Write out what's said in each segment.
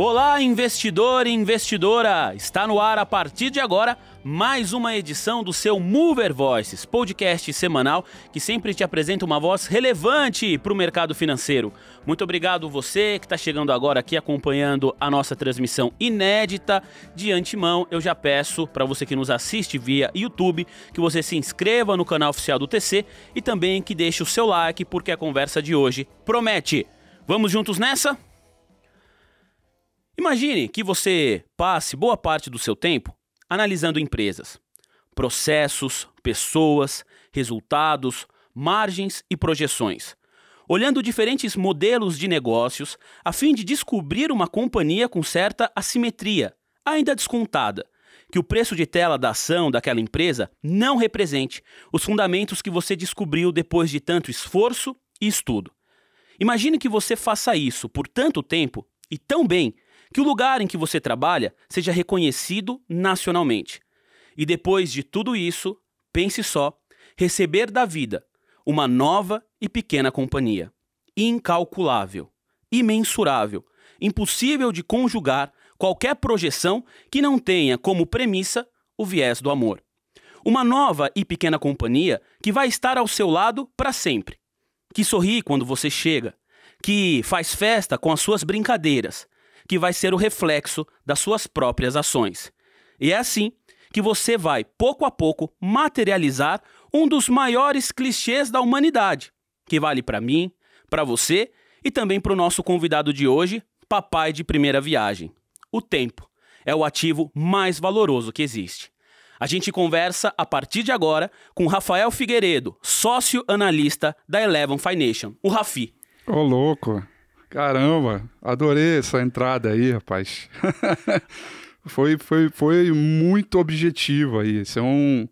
Olá, investidor e investidora! Está no ar a partir de agora mais uma edição do seu Mover Voices, podcast semanal que sempre te apresenta uma voz relevante para o mercado financeiro. Muito obrigado você que está chegando agora aqui acompanhando a nossa transmissão inédita. De antemão, eu já peço para você que nos assiste via YouTube que você se inscreva no canal oficial do TC e também que deixe o seu like porque a conversa de hoje promete. Vamos juntos nessa? Imagine que você passe boa parte do seu tempo analisando empresas, processos, pessoas, resultados, margens e projeções, olhando diferentes modelos de negócios a fim de descobrir uma companhia com certa assimetria, ainda descontada, que o preço de tela da ação daquela empresa não represente os fundamentos que você descobriu depois de tanto esforço e estudo. Imagine que você faça isso por tanto tempo e tão bem que o lugar em que você trabalha seja reconhecido nacionalmente. E depois de tudo isso, pense só: receber da vida uma nova e pequena companhia. Incalculável, imensurável, impossível de conjugar qualquer projeção que não tenha como premissa o viés do amor. Uma nova e pequena companhia que vai estar ao seu lado para sempre, que sorri quando você chega, que faz festa com as suas brincadeiras, que vai ser o reflexo das suas próprias ações. E é assim que você vai, pouco a pouco, materializar um dos maiores clichês da humanidade, que vale para mim, para você e também para o nosso convidado de hoje, papai de primeira viagem. O tempo é o ativo mais valoroso que existe. A gente conversa a partir de agora com Rafael Figueiredo, sócio analista da Eleven Financial, o Rafi. Ô, louco! Caramba, adorei essa entrada aí, rapaz. foi, foi, foi muito objetiva aí. Isso é, um,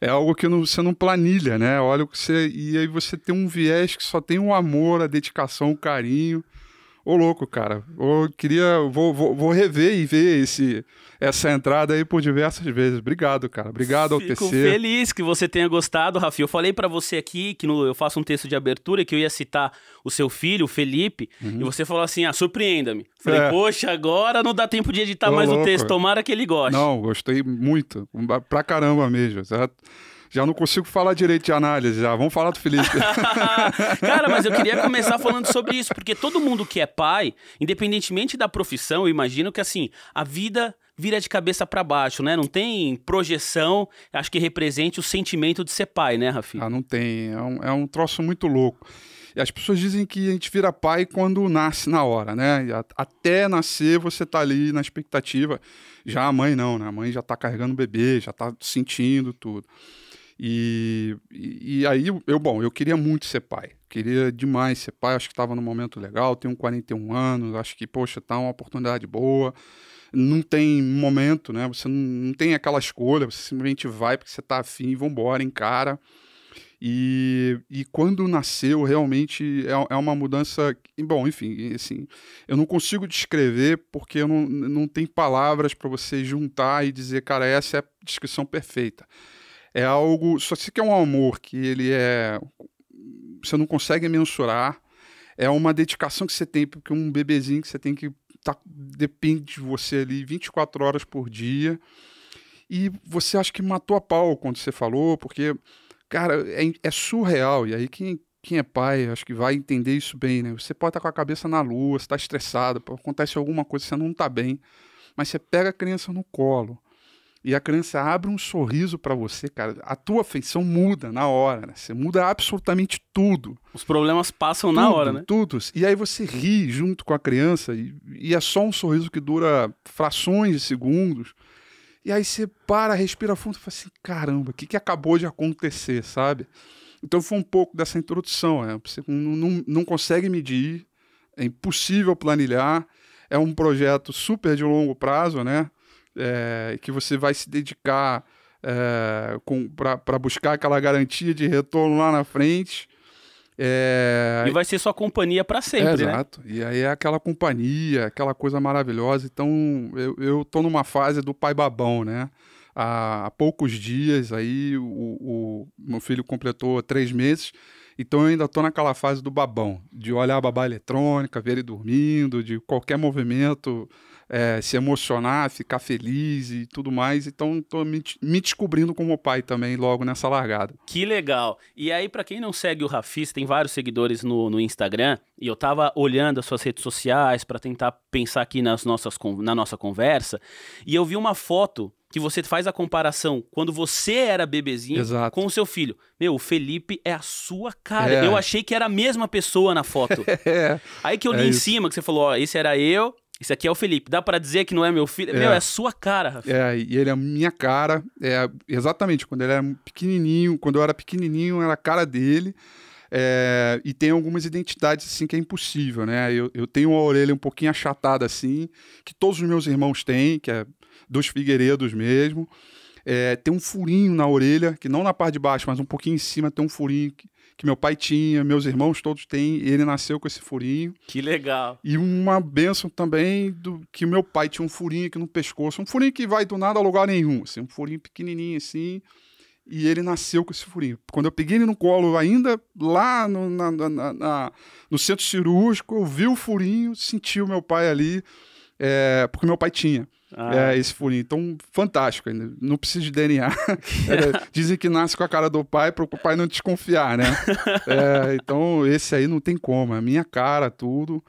é algo que não, você não planilha, né? Olha o que você. E aí você tem um viés que só tem o um amor, a dedicação, o um carinho. Ô louco, cara. Eu queria. Vou, vou, vou rever e ver esse, essa entrada aí por diversas vezes. Obrigado, cara. Obrigado ao Fico TC. Fico feliz que você tenha gostado, Rafi. Eu falei para você aqui que no, eu faço um texto de abertura que eu ia citar o seu filho, o Felipe, uhum. e você falou assim: ah, surpreenda-me. Falei, é. poxa, agora não dá tempo de editar mais louco. o texto. Tomara que ele goste. Não, gostei muito. Pra caramba mesmo, certo? já não consigo falar direito de análise, já. Vamos falar do Felipe. Cara, mas eu queria começar falando sobre isso, porque todo mundo que é pai, independentemente da profissão, eu imagino que assim, a vida vira de cabeça para baixo, né? Não tem projeção, acho que represente o sentimento de ser pai, né, Rafinha? Ah, não tem. É um, é um troço muito louco. E as pessoas dizem que a gente vira pai quando nasce na hora, né? Até nascer você tá ali na expectativa. Já a mãe não, né? A mãe já tá carregando o bebê, já tá sentindo tudo. E, e, aí, eu, bom, eu queria muito ser pai. Queria demais ser pai, acho que estava num momento legal, tenho 41 anos, acho que, poxa, tá uma oportunidade boa. Não tem momento, né? Você não, não tem aquela escolha, você simplesmente vai porque você tá afim e vambora, encara. E, e quando nasceu, realmente é, é uma mudança. Bom, enfim, assim, eu não consigo descrever porque eu não, não tem palavras para você juntar e dizer, cara, essa é a descrição perfeita é algo. Só se que é um amor que ele é. Você não consegue mensurar. É uma dedicação que você tem, porque um bebezinho que você tem que. Tá, depende de você ali 24 horas por dia. E você acha que matou a pau quando você falou, porque, cara, é, é surreal. E aí quem, quem é pai, acho que vai entender isso bem, né? Você pode estar tá com a cabeça na lua, você está estressado, acontece alguma coisa, você não está bem, mas você pega a criança no colo e a criança abre um sorriso para você, cara, a tua feição muda na hora, né? Você muda absolutamente tudo. Os problemas passam tudo, na hora, né? Tudo. E aí você ri junto com a criança e, e é só um sorriso que dura frações de segundos. E aí você para, respira fundo e fala assim: caramba, o que, que acabou de acontecer, sabe? Então foi um pouco dessa introdução. Né? Você não, não, não consegue medir, é impossível planilhar, é um projeto super de longo prazo, né? é, que você vai se dedicar é, eh, para buscar aquela garantia de retorno lá na frente. É... E vai ser sua companhia para sempre, é, Exato. Né? E aí é aquela companhia, aquela coisa maravilhosa. Então, eu, eu tô numa fase do pai babão, né? Há, há poucos dias aí, o, o, meu filho completou três meses. Então, eu ainda tô naquela fase do babão, de olhar a babá eletrônica, ver ele dormindo, de qualquer movimento é, se emocionar, ficar feliz e tudo mais. Então, estou me, me, descobrindo como pai também logo nessa largada. Que legal. E aí, para quem não segue o Rafis, tem vários seguidores no, no Instagram. E eu tava olhando as suas redes sociais para tentar pensar aqui nas nossas, na nossa conversa. E eu vi uma foto que você faz a comparação quando você era bebezinho Exato. com o seu filho. Meu, o Felipe é a sua cara. É. Eu achei que era a mesma pessoa na foto. é. Aí que eu li é em cima, que você falou, ó, esse era eu, isso aqui é o Felipe. Dá para dizer que não é meu filho? É, meu, é sua cara, Rafa. É, e ele é a minha cara. É, exatamente, quando ele era pequenininho, quando eu era pequenininho, era a cara dele. É, e tem algumas identidades assim que é impossível, né? Eu, eu tenho a orelha um pouquinho achatada assim, que todos os meus irmãos têm, que é dos Figueiredos mesmo. É, tem um furinho na orelha, que não na parte de baixo, mas um pouquinho em cima tem um furinho que, que meu pai tinha, meus irmãos todos têm, ele nasceu com esse furinho. Que legal. E uma benção também do que meu pai tinha um furinho aqui no pescoço, um furinho que vai do nada a lugar nenhum, assim, um furinho pequenininho assim. E ele nasceu com esse furinho. Quando eu peguei ele no colo, ainda lá no, na, na, na, no centro cirúrgico, eu vi o furinho, senti o meu pai ali, é, porque meu pai tinha. Ah. É, esse furinho. Então, fantástico. Não precisa de DNA. é, dizem que nasce com a cara do pai para o pai não desconfiar, né? é, então, esse aí não tem como. É a minha cara, tudo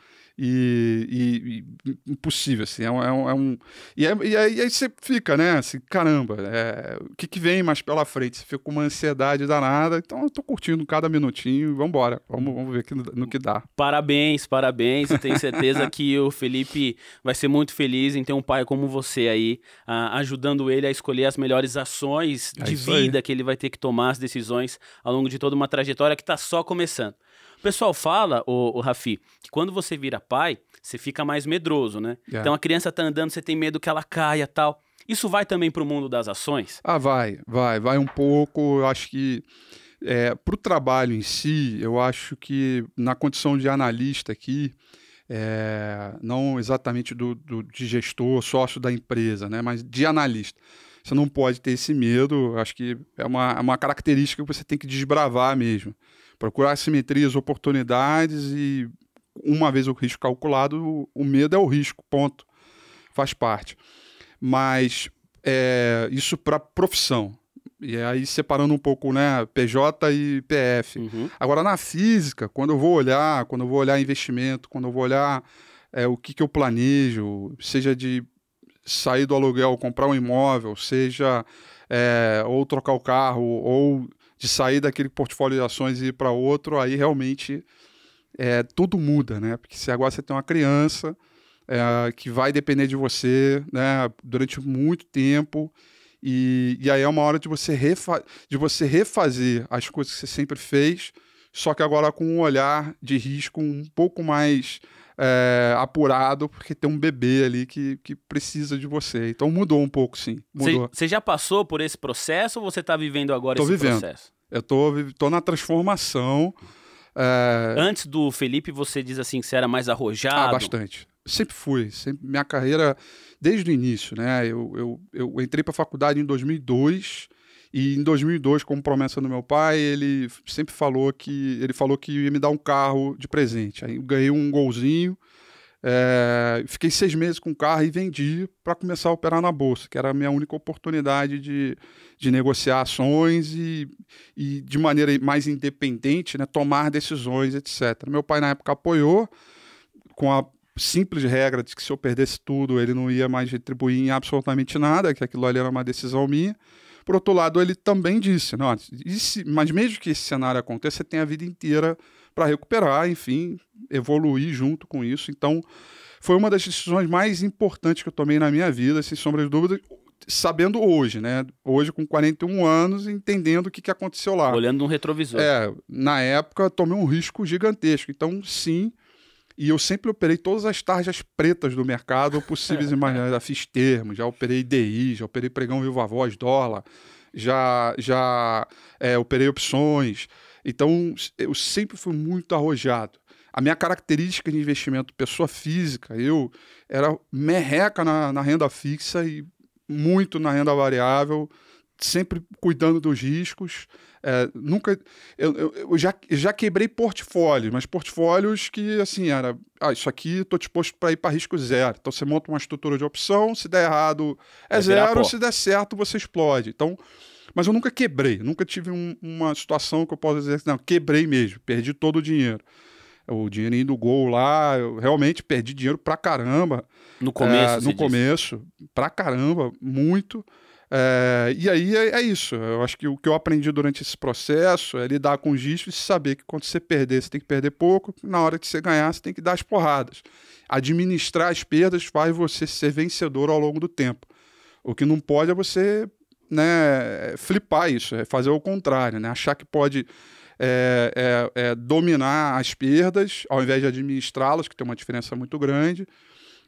e, e, e impossível, assim, é, é um, é um e, é, e, aí, e, aí, você fica, né, assim, caramba, é, o que, que vem mais pela frente? Você fica com uma ansiedade danada, então eu tô curtindo cada minutinho, vambora, vamos, vamos ver no que dá. Parabéns, parabéns, eu tenho certeza que o Felipe vai ser muito feliz em ter um pai como você aí, a, ah, ajudando ele a escolher as melhores ações é de vida aí. que ele vai ter que tomar, as decisões ao longo de toda uma trajetória que tá só começando pessoal fala, o, Rafi, que quando você vira pai, você fica mais medroso, né? É. Então a criança tá andando, você tem medo que ela caia tal. Isso vai também para o mundo das ações? Ah, vai, vai, vai um pouco. Eu acho que é, para o trabalho em si, eu acho que na condição de analista aqui, é, não exatamente do, do, de gestor, sócio da empresa, né, mas de analista. Você não pode ter esse medo, acho que é uma, é uma característica que você tem que desbravar mesmo. Procurar simetrias, oportunidades e uma vez o risco calculado, o medo é o risco, ponto. Faz parte. Mas é, isso para profissão. E aí separando um pouco, né, PJ e PF. Uhum. Agora na física, quando eu vou olhar, quando eu vou olhar investimento, quando eu vou olhar é, o que, que eu planejo, seja de sair do aluguel, comprar um imóvel, seja é, ou trocar o carro, ou de sair daquele portfólio de ações e ir para outro, aí realmente é, tudo muda, né? Porque se agora você tem uma criança é, que vai depender de você né, durante muito tempo, e, e aí é uma hora de você, refa de você refazer as coisas que você sempre fez, só que agora com um olhar de risco um pouco mais é, apurado, porque tem um bebê ali que, que precisa de você. Então mudou um pouco, sim. Você já passou por esse processo ou você está vivendo agora tô esse vivendo. processo? Eu estou estou na transformação. É... Antes do Felipe, você diz assim que você era mais arrojado? Ah, bastante. Sempre fui. Sempre, minha carreira, desde o início, né? Eu, eu, eu entrei para a faculdade em 2002. E em 2002, como promessa do meu pai, ele sempre falou que ele falou que ia me dar um carro de presente. Aí eu ganhei um golzinho, é, fiquei seis meses com o carro e vendi para começar a operar na bolsa, que era a minha única oportunidade de, de negociar ações e, e de maneira mais independente, né, tomar decisões, etc. Meu pai na época apoiou com a simples regra de que se eu perdesse tudo, ele não ia mais retribuir em absolutamente nada, que aquilo ali era uma decisão minha. Por outro lado, ele também disse, não, né, mas mesmo que esse cenário aconteça, você tem a vida inteira para recuperar, enfim, evoluir junto com isso. Então, foi uma das decisões mais importantes que eu tomei na minha vida, sem sombra de dúvida, sabendo hoje, né? Hoje, com 41 anos, entendendo o que, que aconteceu lá. Olhando no retrovisor. É, na época, tomei um risco gigantesco. Então, sim, e eu sempre operei todas as tarjas pretas do mercado possíveis e imaginar. Já fiz termos, já operei DI, já operei pregão viva voz, dólar, já, já é, operei opções. Então, eu sempre fui muito arrojado. A minha característica de investimento, pessoa física, eu era merreca na, na renda fixa e muito na renda variável sempre cuidando dos riscos. É, nunca. Eu, eu, eu, já, já quebrei portfólios, mas portfólios que, assim, era. Ah, isso aqui estou disposto para ir para risco zero. Então você monta uma estrutura de opção, se der errado é, é zero, se der certo você explode. Então. Mas eu nunca quebrei, nunca tive um, uma situação que eu possa dizer que assim, não, quebrei mesmo, perdi todo o dinheiro. O dinheirinho do gol lá, eu realmente perdi dinheiro pra caramba. No começo, é, No disse. começo, pra caramba, muito. É, e aí é, é, isso. Eu acho que o que eu aprendi durante esse processo é lidar com os riscos e saber que quando você perder, você tem que perder pouco, na hora que você ganhar, você tem que dar as porradas. Administrar as perdas faz você ser vencedor ao longo do tempo. O que não pode é você né, flipar isso, é fazer o contrário, né? achar que pode é, é, é, dominar as perdas ao invés de administrá-las, que tem uma diferença muito grande,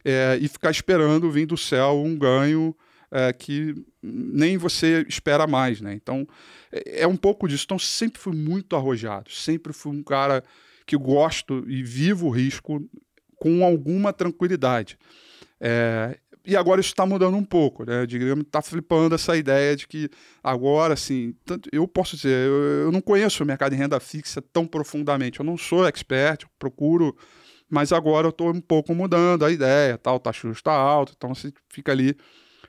é, e ficar esperando vir do céu um ganho é, que nem você espera mais, né? Então, é, é um pouco disso. Então, sempre fui muito arrojado, sempre fui um cara que gosto e vivo o risco com alguma tranquilidade. É, e agora isso está mudando um pouco, né? Digamos, está flipando essa ideia de que agora, assim, tanto, eu posso dizer, eu, eu, não conheço o mercado de renda fixa tão profundamente, eu não sou expert, procuro, mas agora eu estou um pouco mudando a ideia, tal, tá, taxa tá justa tá então você fica ali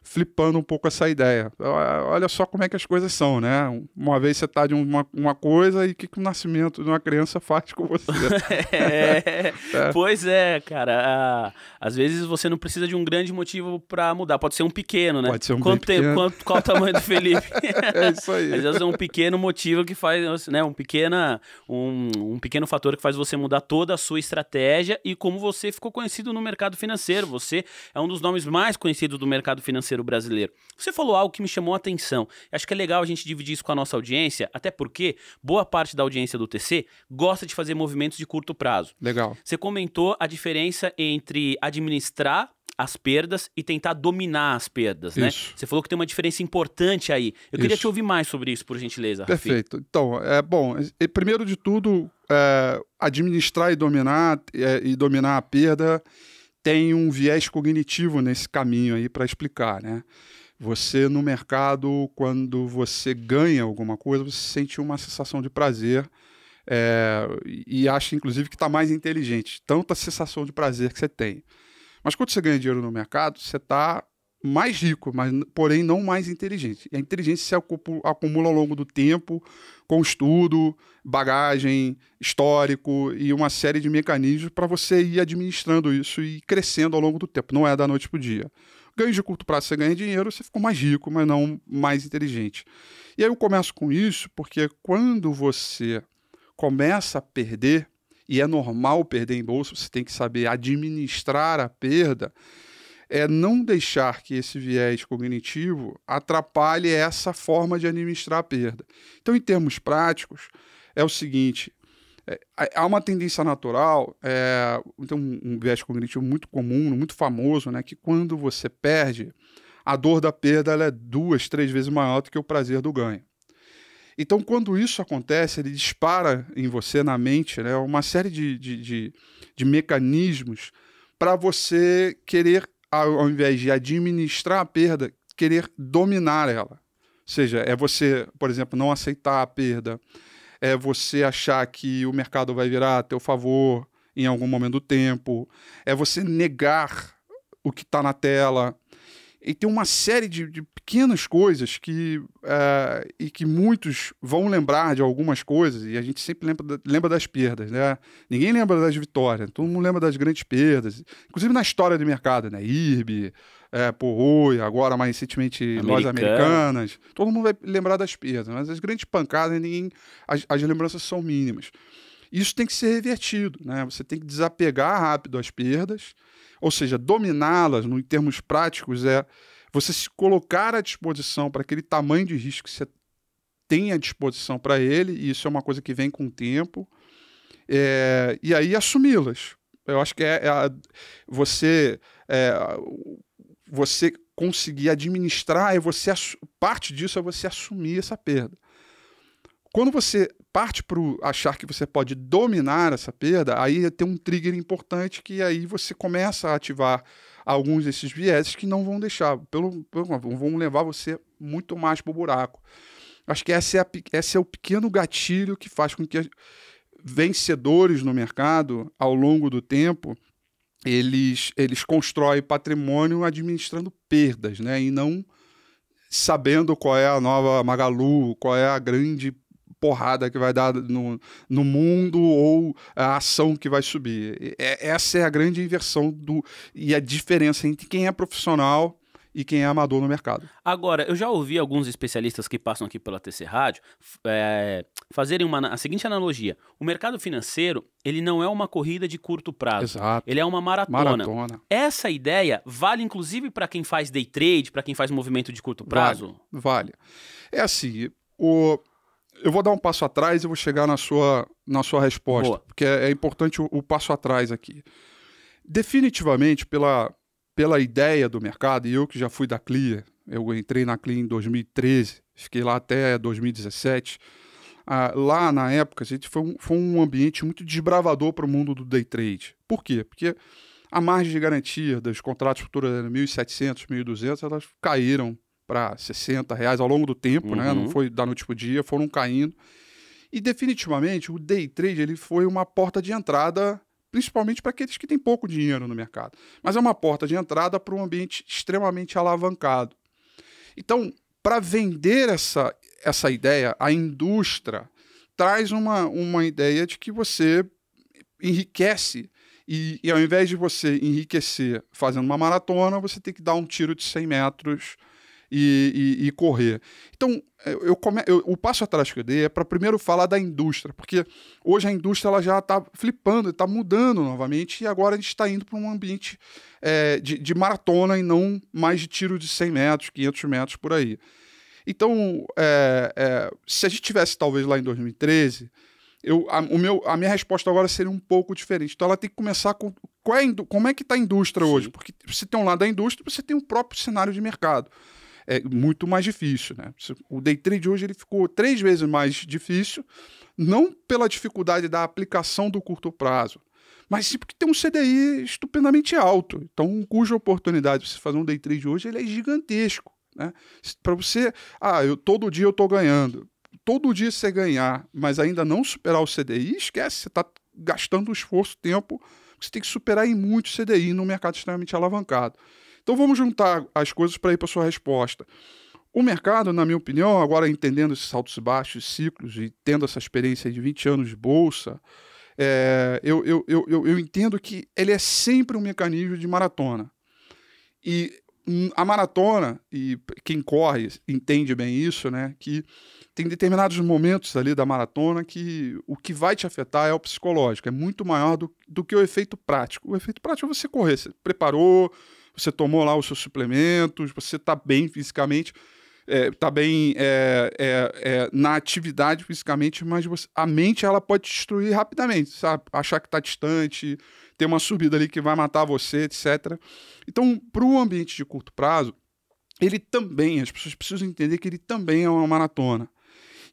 flipando um pouco essa ideia. É, olha só como é que as coisas são, né? Uma vez você está de uma, uma coisa e o que, que o nascimento de uma criança faz com você? é, é. Pois é, cara. Às vezes você não precisa de um grande motivo para mudar. Pode ser um pequeno, né? Pode ser um Quanto tempo, quanto, qual o tamanho do Felipe? é isso aí. Às vezes é um pequeno motivo que faz, né? Um, pequena, um, um pequeno fator que faz você mudar toda a sua estratégia e como você ficou conhecido no mercado financeiro. Você é um dos nomes mais conhecidos do mercado financeiro financeiro brasileiro. Você falou algo que me chamou a atenção. Acho que é legal a gente dividir isso com a nossa audiência, até porque boa parte da audiência do TC gosta de fazer movimentos de curto prazo. Legal. Você comentou a diferença entre administrar as perdas e tentar dominar as perdas, né? Você falou que tem uma diferença importante aí. Eu isso. queria te ouvir mais sobre isso, por gentileza. Rafi. Perfeito. Então, é bom. Primeiro de tudo, é, administrar e dominar é, e dominar a perda tem um viés cognitivo nesse caminho aí para explicar, né? Você no mercado, quando você ganha alguma coisa, você sente uma sensação de prazer é, e acha, inclusive, que está mais inteligente. Tanta sensação de prazer que você tem. Mas quando você ganha dinheiro no mercado, você está mais rico, mas porém não mais inteligente. E a inteligência se acumula ao longo do tempo, com estudo, bagagem, histórico e uma série de mecanismos para você ir administrando isso e crescendo ao longo do tempo. Não é da noite para o dia. Ganho de curto prazo, você ganha dinheiro, você ficou mais rico, mas não mais inteligente. E aí eu começo com isso porque quando você começa a perder, e é normal perder em bolsa, você tem que saber administrar a perda é não deixar que esse viés cognitivo atrapalhe essa forma de administrar a perda. Então, em termos práticos, é o seguinte: é, há uma tendência natural, é, então um, um viés cognitivo muito comum, muito famoso, né, que quando você perde, a dor da perda é duas, três vezes maior do que o prazer do ganho. Então, quando isso acontece, ele dispara em você, na mente, né, uma série de, de, de, de mecanismos para você querer ao invés de administrar a perda, querer dominar ela. Ou seja, é você, por exemplo, não aceitar a perda, é você achar que o mercado vai virar a teu favor em algum momento do tempo, é você negar o que está na tela. E tem uma série de, de pequenas coisas que uh, e que muitos vão lembrar de algumas coisas, e a gente sempre lembra, lembra das perdas, né? Ninguém lembra das vitórias, todo mundo lembra das grandes perdas. Inclusive na história do mercado, né? IRB, é, Porroi, agora mais recentemente nós americanas. Todo mundo vai lembrar das perdas, mas as grandes pancadas, ninguém, as, as lembranças são mínimas. Isso tem que ser revertido, né? Você tem que desapegar rápido as perdas ou seja, dominá-las, em termos práticos, é você se colocar à disposição para aquele tamanho de risco que você tem à disposição para ele, e isso é uma coisa que vem com o tempo, é, e aí assumi-las. Eu acho que é, é a, você, é, você conseguir administrar, e é você parte disso é você assumir essa perda. Quando você parte para achar que você pode dominar essa perda, aí tem um trigger importante que aí você começa a ativar alguns desses vieses que não vão deixar, pelo, pelo vão levar você muito mais para o buraco. Acho que é esse é, é o pequeno gatilho que faz com que vencedores no mercado, ao longo do tempo, eles, eles constroem patrimônio administrando perdas, né? E não sabendo qual é a nova Magalu, qual é a grande porrada que vai dar no, no mundo ou a ação que vai subir. É, essa é a grande inversão do, e a diferença entre quem é profissional e quem é amador no mercado. Agora, eu já ouvi alguns especialistas que passam aqui pela TC Rádio é, fazerem uma, a seguinte analogia. O mercado financeiro, ele não é uma corrida de curto prazo. Exato. Ele é uma maratona. maratona. Essa ideia vale inclusive para quem faz day trade, para quem faz movimento de curto prazo? Vale. vale. É assim, o eu vou dar um passo atrás e vou chegar na sua, na sua resposta, Boa. porque é, é importante o, o, passo atrás aqui. Definitivamente, pela, pela ideia do mercado, e eu que já fui da CLIA, eu entrei na CLIA em 2013, fiquei lá até 2017. Ah, lá na época, a gente foi um, foi um ambiente muito desbravador para o mundo do day trade. Por quê? Porque a margem de garantia dos contratos futuros era 1.700, 1.200, elas caíram para 60 reais ao longo do tempo, uhum. né? Não uhum. foi da noite para dia, foram caindo. E definitivamente o day trade ele foi uma porta de entrada, principalmente para aqueles que têm pouco dinheiro no mercado. Mas é uma porta de entrada para um ambiente extremamente alavancado. Então, para vender essa, essa ideia, a indústria traz uma, uma ideia de que você enriquece e, e, ao invés de você enriquecer fazendo uma maratona, você tem que dar um tiro de 100 metros e, e, e correr. Então, é, eu, come, eu, o passo atrás que eu dei é para primeiro falar da indústria, porque hoje a indústria ela já está flipando, está mudando novamente, e agora a gente está indo para um ambiente é, de, de, maratona e não mais de tiro de 100 metros, 500 metros por aí. Então, é, é, se a gente tivesse talvez lá em 2013, eu, a, o meu, a minha resposta agora seria um pouco diferente. Então, ela tem que começar com qual é, como é que está a indústria Sim. hoje, porque você tem um lado da indústria, você tem um próprio cenário de mercado é muito mais difícil, né? O day trade hoje ele ficou três vezes mais difícil, não pela dificuldade da aplicação do curto prazo, mas sim porque tem um CDI estupendamente alto. Então, cuja oportunidade de você fazer um day trade hoje ele é gigantesco, né? Para você, ah, eu todo dia eu estou ganhando. Todo dia você ganhar, mas ainda não superar o CDI, esquece, você está gastando esforço, tempo, você tem que superar em muito CDI no mercado extremamente alavancado. Então vamos juntar as coisas para ir para sua resposta. O mercado, na minha opinião, agora entendendo esses altos e baixos, ciclos e tendo essa experiência de 20 anos de bolsa, é, eu, eu, eu, eu entendo que ele é sempre um mecanismo de maratona. E hum, a maratona, e quem corre entende bem isso, né? Que tem determinados momentos ali da maratona que o que vai te afetar é o psicológico, é muito maior do, do que o efeito prático. O efeito prático é você correr, você preparou, você tomou lá os seus suplementos, você está bem fisicamente, está é, tá bem é, é, é, na atividade fisicamente, mas você, a mente ela pode destruir rapidamente, sabe? Achar que está distante, ter uma subida ali que vai matar você, etc. Então, para o ambiente de curto prazo, ele também, as pessoas precisam entender que ele também é uma maratona.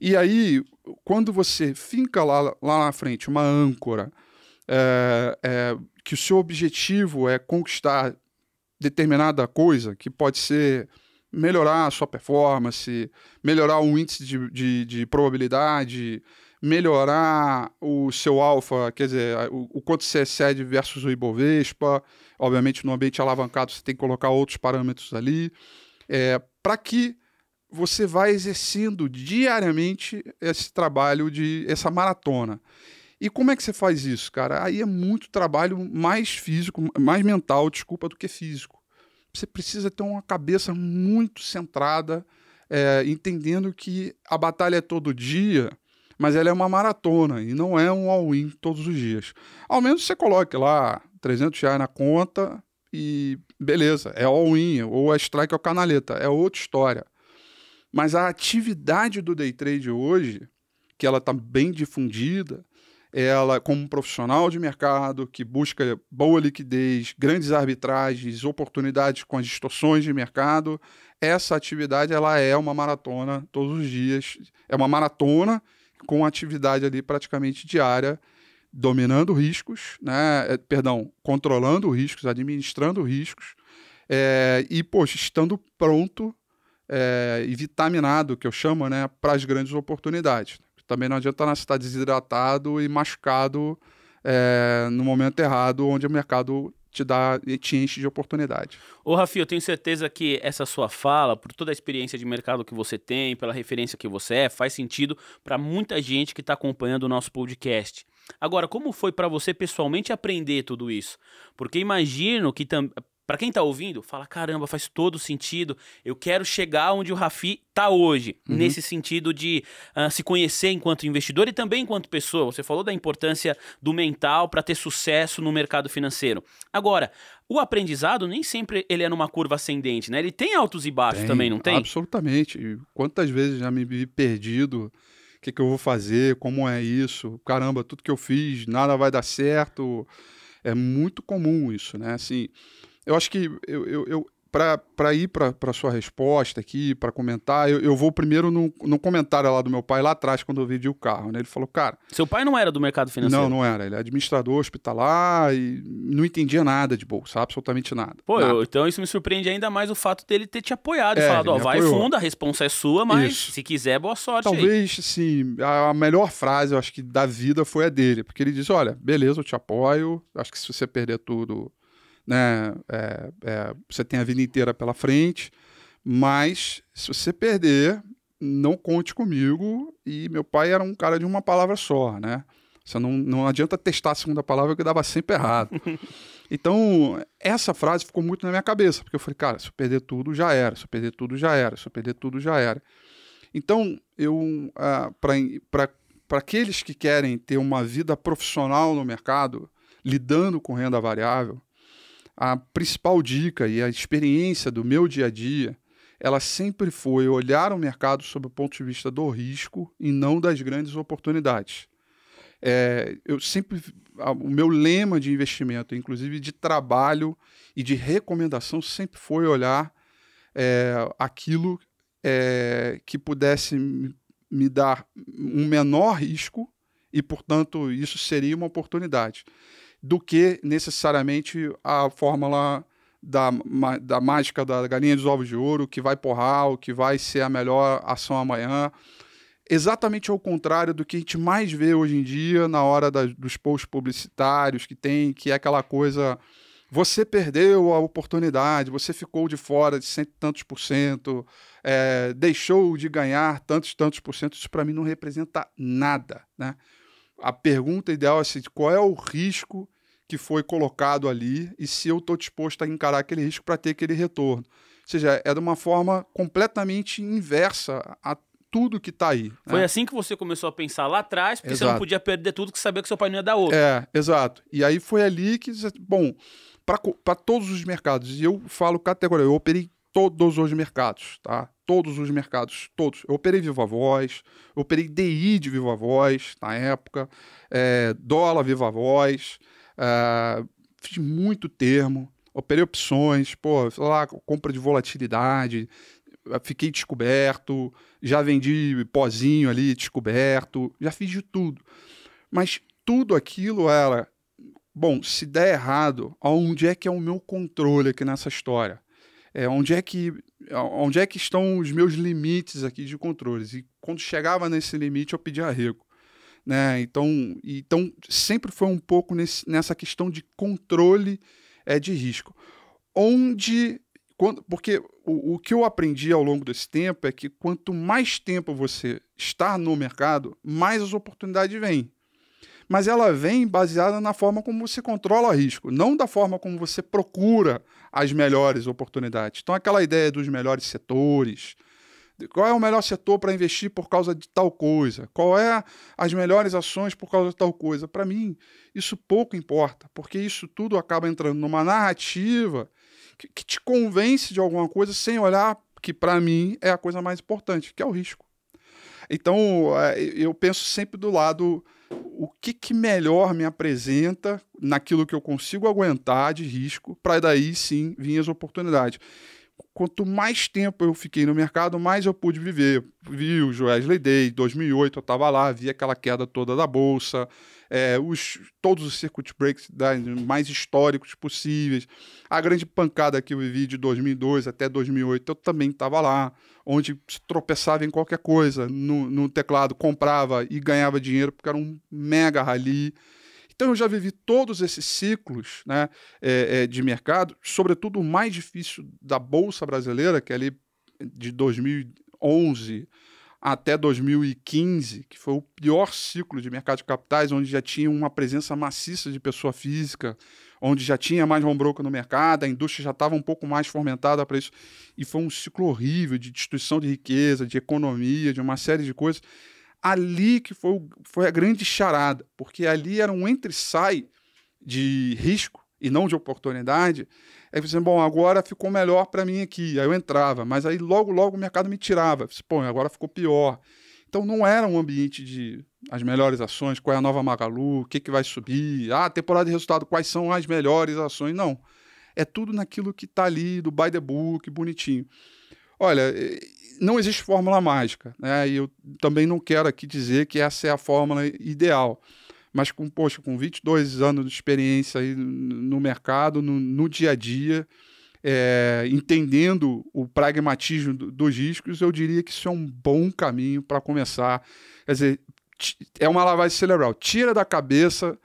E aí, quando você finca lá, lá na frente uma âncora, é, é, que o seu objetivo é conquistar determinada coisa que pode ser melhorar a sua performance, melhorar o índice de, de, de probabilidade, melhorar o seu alfa, quer dizer, o, o, quanto você excede versus o Ibovespa. Obviamente, no ambiente alavancado, você tem que colocar outros parâmetros ali, é, para que você vá exercendo diariamente esse trabalho, de essa maratona. E como é que você faz isso, cara? Aí é muito trabalho mais físico, mais mental, desculpa, do que físico. Você precisa ter uma cabeça muito centrada, é, entendendo que a batalha é todo dia, mas ela é uma maratona e não é um all-in todos os dias. Ao menos você coloque lá 300 reais na conta e beleza, é all-in, ou a strike é o canaleta, é outra história. Mas a atividade do day trade hoje, que ela está bem difundida, ela, como um profissional de mercado que busca boa liquidez, grandes arbitragens, oportunidades com as distorções de mercado, essa atividade ela é uma maratona todos os dias. É uma maratona com atividade ali praticamente diária, dominando riscos, né? É, perdão, controlando riscos, administrando riscos, é, e, poxa, estando pronto é, e vitaminado, que eu chamo, né, para as grandes oportunidades. Também não adianta nós estar desidratado e machucado é, no momento errado, onde o mercado te dá te enche de oportunidade. Ô, Rafi, eu tenho certeza que essa sua fala, por toda a experiência de mercado que você tem, pela referência que você é, faz sentido para muita gente que está acompanhando o nosso podcast. Agora, como foi para você pessoalmente aprender tudo isso? Porque imagino que para quem tá ouvindo, fala: caramba, faz todo sentido. Eu quero chegar onde o Rafi tá hoje, uhum. nesse sentido de uh, se conhecer enquanto investidor e também enquanto pessoa. Você falou da importância do mental para ter sucesso no mercado financeiro. Agora, o aprendizado nem sempre ele é numa curva ascendente, né? Ele tem altos e baixos tem, também, não tem? Absolutamente. quantas vezes já me vi perdido? O que, que eu vou fazer? Como é isso? Caramba, tudo que eu fiz, nada vai dar certo. É muito comum isso, né? Assim, eu acho que eu, eu, eu para ir para sua resposta aqui, para comentar, eu, eu, vou primeiro no, no comentário lá do meu pai lá atrás, quando eu vendi o carro. Né? Ele falou, cara. Seu pai não era do mercado financeiro? Não, não era. Ele é administrador hospitalar e não entendia nada de bolsa, absolutamente nada. Pô, nada. Eu, então isso me surpreende ainda mais o fato dele ter te apoiado é, falado: ó, vai apoiou. fundo, a responsa é sua, mas isso. se quiser, boa sorte. Talvez, aí. sim, a melhor frase, eu acho que da vida foi a dele, porque ele disse: olha, beleza, eu te apoio, acho que se você perder tudo né? É, é, você tem a vida inteira pela frente, mas se você perder, não conte comigo. E meu pai era um cara de uma palavra só, né? Você não, não adianta testar a segunda palavra que dava sempre errado. Então, essa frase ficou muito na minha cabeça, porque eu falei, cara, se eu perder tudo, já era. Se eu perder tudo, já era. Se eu perder tudo, já era. Então, eu, ah, para aqueles que querem ter uma vida profissional no mercado, lidando com renda variável, a principal dica e a experiência do meu dia a dia, ela sempre foi olhar o mercado sob o ponto de vista do risco e não das grandes oportunidades. É, eu sempre o meu lema de investimento, inclusive de trabalho e de recomendação, sempre foi olhar é, aquilo é, que pudesse me dar um menor risco e, portanto, isso seria uma oportunidade do que necessariamente a fórmula da, da mágica da galinha dos ovos de ouro, que vai porrar, o que vai ser a melhor ação amanhã. Exatamente ao contrário do que a gente mais vê hoje em dia na hora da, dos posts publicitários, que tem, que é aquela coisa. Você perdeu a oportunidade, você ficou de fora de cento e tantos por cento, é, deixou de ganhar tantos tantos por cento. Isso para mim não representa nada. Né? A pergunta ideal é assim, qual é o risco que foi colocado ali e se eu estou disposto a encarar aquele risco para ter aquele retorno. Ou seja, é de uma forma completamente inversa a tudo que está aí. Né? Foi né? assim que você começou a pensar lá atrás, porque exato. você não podia perder tudo que sabia que seu pai não ia dar outro. É, exato. E aí foi ali que, bom, para todos os mercados, e eu falo categoria, eu operei todos os mercados, tá? Todos os mercados, todos. Eu operei Viva Voz, eu operei DI de Viva Voz na época, é, dólar Viva Voz, ah, fiz muito termo, operei opções, pô, sei lá, compra de volatilidade, ah, fiquei descoberto, já vendi pozinho ali descoberto, já fiz de tudo. Mas tudo aquilo era, bom, se der errado, onde é que é o meu controle aqui nessa história? É, onde, é que, onde é que estão os meus limites aqui de controles? E quando chegava nesse limite, eu pedia arrego. Né? Então, então, sempre foi um pouco nesse, nessa questão de controle é, de risco. Onde. Quando, porque o, o que eu aprendi ao longo desse tempo é que quanto mais tempo você está no mercado, mais as oportunidades vêm mas ela vem baseada na forma como você controla o risco, não da forma como você procura as melhores oportunidades. Então, aquela ideia dos melhores setores, qual é o melhor setor para investir por causa de tal coisa? Qual é as melhores ações por causa de tal coisa? Para mim, isso pouco importa, porque isso tudo acaba entrando numa narrativa que, que te convence de alguma coisa sem olhar que para mim é a coisa mais importante, que é o risco. Então, é, eu penso sempre do lado o que, que melhor me apresenta naquilo que eu consigo aguentar de risco, para daí sim vir as oportunidades quanto mais tempo eu fiquei no mercado, mais eu pude viver. Vi o Joel Day, 2008 eu estava lá, vi aquela queda toda da bolsa, é, os, todos os circuit breaks mais históricos possíveis. A grande pancada que eu vivi de 2002 até 2008 eu também estava lá, onde tropeçava em qualquer coisa no, no teclado, comprava e ganhava dinheiro porque era um mega rally. Então eu já vivi todos esses ciclos né, é, é, de mercado, sobretudo o mais difícil da Bolsa Brasileira, que é ali de 2011 até 2015, que foi o pior ciclo de mercado de capitais, onde já tinha uma presença maciça de pessoa física, onde já tinha mais home broker no mercado, a indústria já estava um pouco mais fomentada para isso. E foi um ciclo horrível de destruição de riqueza, de economia, de uma série de coisas ali que foi, foi a grande charada, porque ali era um entre-sai de risco e não de oportunidade. Aí você, bom, agora ficou melhor para mim aqui. Aí eu entrava, mas aí logo, logo o mercado me tirava. Pô, agora ficou pior. Então não era um ambiente de as melhores ações, qual é a nova Magalu, o que, que vai subir, ah, temporada de resultado, quais são as melhores ações. Não. É tudo naquilo que está ali, do by the book, bonitinho. Olha, não existe fórmula mágica, né? E eu também não quero aqui dizer que essa é a fórmula ideal. Mas com, poxa, com 22 anos de experiência aí no mercado, no, no dia a dia, é, entendendo o pragmatismo do, dos riscos, eu diria que isso é um bom caminho para começar. Quer dizer, é uma lavagem cerebral. Tira da cabeça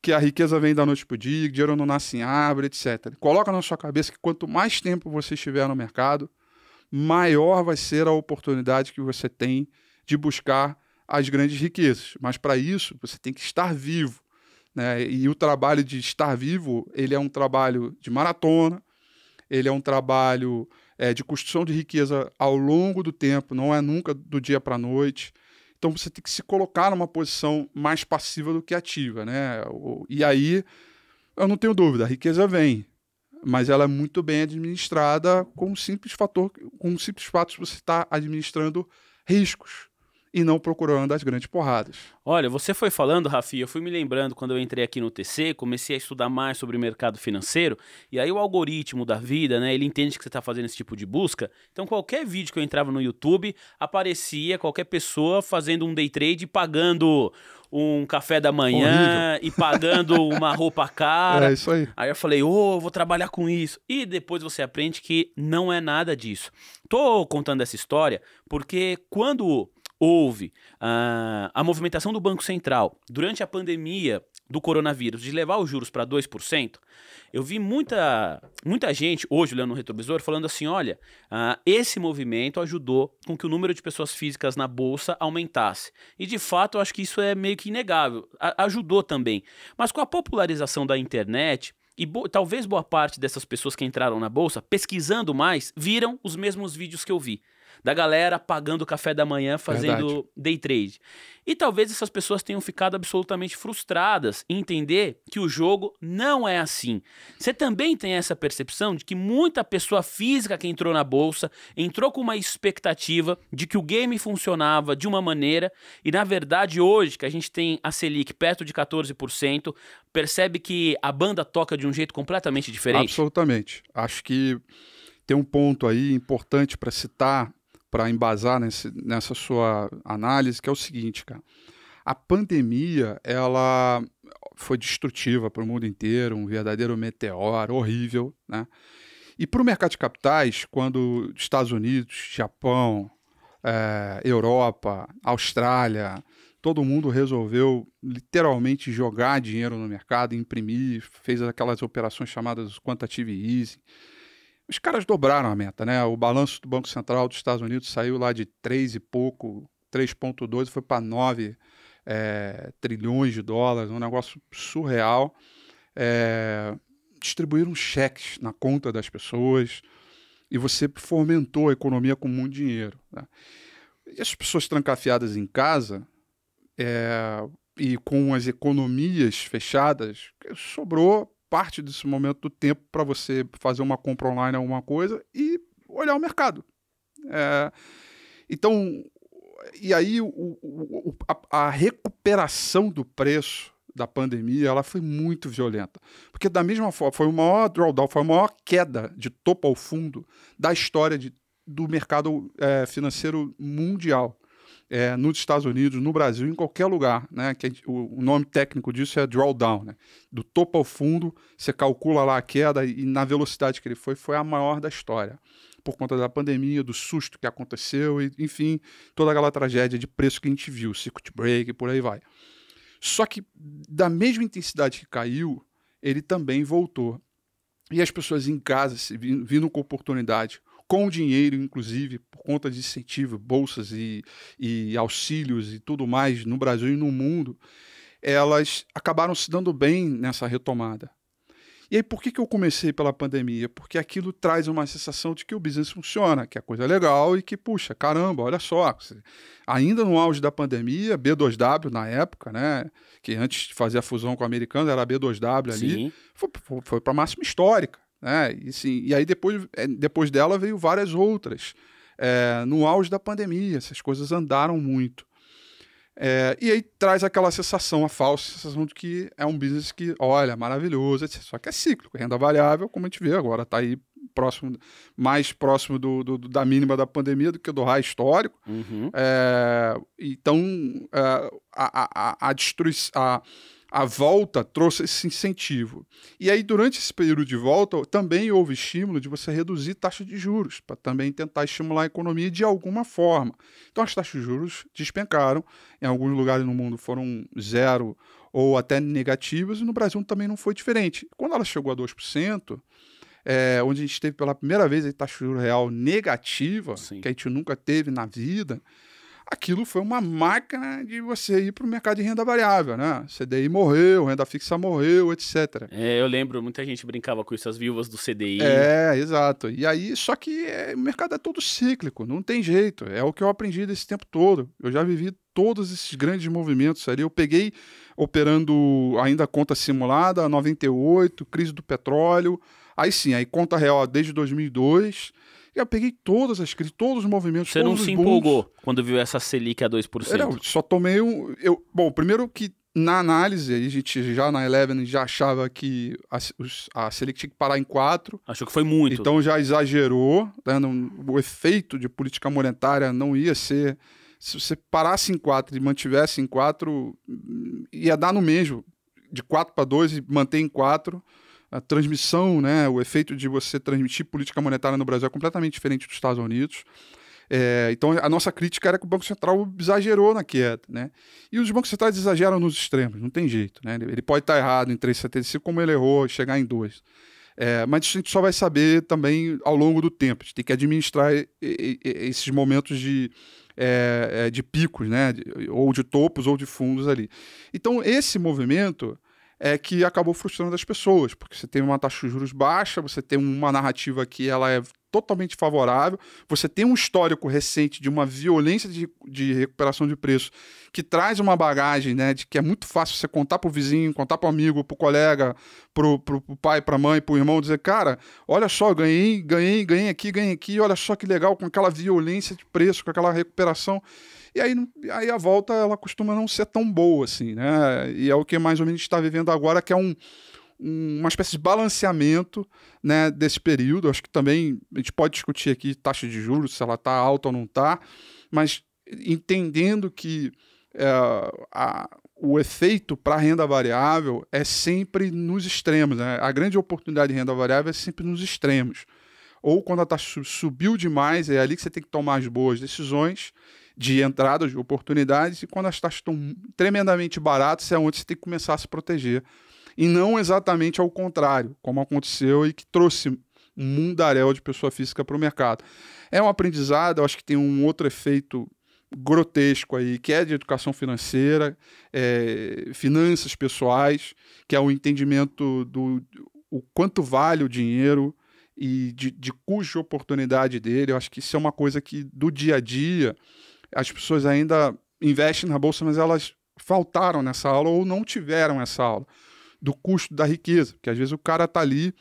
que a riqueza vem da noite para o dia, que dinheiro não nasce em árvore, etc. Coloca na sua cabeça que quanto mais tempo você estiver no mercado, maior vai ser a oportunidade que você tem de buscar as grandes riquezas. Mas para isso, você tem que estar vivo. Né? E o trabalho de estar vivo, ele é um trabalho de maratona, ele é um trabalho é, de construção de riqueza ao longo do tempo, não é nunca do dia para a noite. Então você tem que se colocar numa posição mais passiva do que ativa, né? E aí, eu não tenho dúvida, a riqueza vem mas ela é muito bem administrada com um simples fator, com um simples fato de você estar tá administrando riscos e não procurando as grandes porradas. Olha, você foi falando, Rafi, eu fui me lembrando quando eu entrei aqui no TC, comecei a estudar mais sobre o mercado financeiro, e aí o algoritmo da vida, né, ele entende que você está fazendo esse tipo de busca. Então qualquer vídeo que eu entrava no YouTube, aparecia qualquer pessoa fazendo um day trade pagando um café da manhã Horrível. e pagando uma roupa cara. É isso aí. Aí eu falei, ô, oh, vou trabalhar com isso. E depois você aprende que não é nada disso. Tô contando essa história porque quando houve a, a movimentação do Banco Central durante a pandemia do coronavírus, de levar os juros para 2%, eu vi muita, muita gente hoje olhando no retrovisor falando assim: olha, uh, esse movimento ajudou com que o número de pessoas físicas na bolsa aumentasse. E de fato, eu acho que isso é meio que inegável, a ajudou também. Mas com a popularização da internet, e bo talvez boa parte dessas pessoas que entraram na bolsa, pesquisando mais, viram os mesmos vídeos que eu vi da galera pagando café da manhã fazendo Verdade. day trade. E talvez essas pessoas tenham ficado absolutamente frustradas em entender que o jogo não é assim. Você também tem essa percepção de que muita pessoa física que entrou na bolsa entrou com uma expectativa de que o game funcionava de uma maneira e na verdade hoje que a gente tem a Selic perto de 14%, percebe que a banda toca de um jeito completamente diferente? Absolutamente. Acho que tem um ponto aí importante para citar para embasar nesse, nessa sua análise, que é o seguinte, cara. A pandemia, ela foi destrutiva para o mundo inteiro, um verdadeiro meteoro horrível, né? E para o mercado de capitais, quando Estados Unidos, Japão, é, Europa, Austrália, todo mundo resolveu literalmente jogar dinheiro no mercado, imprimir, fez aquelas operações chamadas quantitative easing, os caras dobraram a meta, né? O balanço do Banco Central dos Estados Unidos saiu lá de 3 e pouco, 3,2 foi para 9 é, trilhões de dólares, um negócio surreal. É, distribuíram cheques na conta das pessoas e você fomentou a economia com muito dinheiro. Né? E as pessoas trancafiadas em casa é, e com as economias fechadas, sobrou parte desse momento do tempo para você fazer uma compra online, alguma coisa, e olhar o mercado. É, então, e aí o, o, a, a recuperação do preço da pandemia, ela foi muito violenta. Porque da mesma forma, foi o maior drawdown, foi a maior queda de topo ao fundo da história de, do mercado é, financeiro mundial é, nos Estados Unidos, no Brasil, em qualquer lugar, né? Que o, nome técnico disso é drawdown, né? Do topo ao fundo, você calcula lá a queda e na velocidade que ele foi, foi a maior da história. Por conta da pandemia, do susto que aconteceu, e, enfim, toda aquela tragédia de preço que a gente viu, circuit break e por aí vai. Só que da mesma intensidade que caiu, ele também voltou. E as pessoas em casa, se vindo, vindo com oportunidade, com dinheiro, inclusive, por conta de incentivo, bolsas e, e auxílios e tudo mais no Brasil e no mundo, elas acabaram se dando bem nessa retomada. E aí, por que, que eu comecei pela pandemia? Porque aquilo traz uma sensação de que o business funciona, que a coisa é legal e que, puxa, caramba, olha só. Ainda no auge da pandemia, B2W na época, né? Que antes de fazer a fusão com o americana era a B2W ali, Sim. foi, foi, foi para a máxima histórica. Né? E, sim, e aí depois, é, depois dela veio várias outras. É, no auge da pandemia, essas coisas andaram muito. É, e aí traz aquela sensação, a falsa sensação de que é um business que, olha, maravilhoso, só que é cíclico, renda variável, como a gente vê agora, está aí próximo, mais próximo do, do, da mínima da pandemia do que do raio histórico. Uhum. É, então, é, a, a, a, a, a, a volta trouxe esse incentivo. E aí, durante esse período de volta, também houve estímulo de você reduzir taxa de juros, para também tentar estimular a economia de alguma forma. Então, as taxas de juros despencaram, em alguns lugares no mundo foram zero ou até negativas, e no Brasil também não foi diferente. Quando ela chegou a 2%, é, onde a gente teve pela primeira vez a taxa de juros real negativa, Sim. que a gente nunca teve na vida aquilo foi uma máquina de você ir para o mercado de renda variável, né? CDI morreu, renda fixa morreu, etc. É, eu lembro, muita gente brincava com isso, as viúvas do CDI. É, exato. E aí, só que é, o mercado é todo cíclico, não tem jeito. É o que eu aprendi desse tempo todo. Eu já vivi todos esses grandes movimentos ali. Eu peguei operando ainda conta simulada, 98, crise do petróleo. Aí sim, aí conta real desde 2002 eu peguei todas as crises, todos os movimentos. Você não se empolgou quando viu essa Selic a 2%? Não, só tomei um. Eu, bom, primeiro que na análise, a gente já na Eleven já achava que a, a Selic tinha que parar em 4. Achou que foi muito. Então já exagerou. Né? Não, o efeito de política monetária não ia ser. Se você parasse em 4 e mantivesse em 4, hum, ia dar no mesmo. De 4 para 2 e manter em 4 a transmissão, né, o efeito de você transmitir política monetária no Brasil é completamente diferente dos Estados Unidos. É, então a nossa crítica era que o Banco Central exagerou na queda, né? E os bancos centrais exageram nos extremos, não tem jeito, né? Ele pode estar errado em 3,75 como ele errou, chegar em 2. É, mas a gente só vai saber também ao longo do tempo. A gente tem que administrar esses momentos de, é, é de picos, né? ou de topos ou de fundos ali. Então, esse movimento é que acabou frustrando as pessoas, porque você tem uma taxa de juros baixa, você tem uma narrativa que ela é totalmente favorável, você tem um histórico recente de uma violência de, de recuperação de preço que traz uma bagagem, né, de que é muito fácil você contar para o vizinho, contar para o amigo, para o colega, para o pai para a mãe, para o irmão, dizer, cara, olha só, ganhei, ganhei, ganhei aqui, ganhei aqui, olha só que legal, com aquela violência de preço, com aquela recuperação. E aí, aí a volta ela costuma não ser tão boa assim, né? E é o que mais ou menos está vivendo agora, que é um, um, uma espécie de balanceamento né, desse período. Acho que também a gente pode discutir aqui taxa de juros, se ela está alta ou não está, mas entendendo que é, a, o efeito para a renda variável é sempre nos extremos. Né? A grande oportunidade de renda variável é sempre nos extremos. Ou quando a taxa subiu demais, é ali que você tem que tomar as boas decisões de entradas, de oportunidades, e quando as taxas estão tremendamente baratas, é onde você tem que começar a se proteger. E não exatamente ao contrário, como aconteceu e que trouxe um mundaréu de pessoa física para o mercado. É um aprendizado, eu acho que tem um outro efeito grotesco aí, que é de educação financeira, é, finanças pessoais, que é o entendimento do o quanto vale o dinheiro e de, de cuja oportunidade dele. Eu acho que isso é uma coisa que do dia a dia as pessoas ainda investem na bolsa, mas elas faltaram nessa aula ou não tiveram essa aula do custo da riqueza, porque às vezes o cara está ali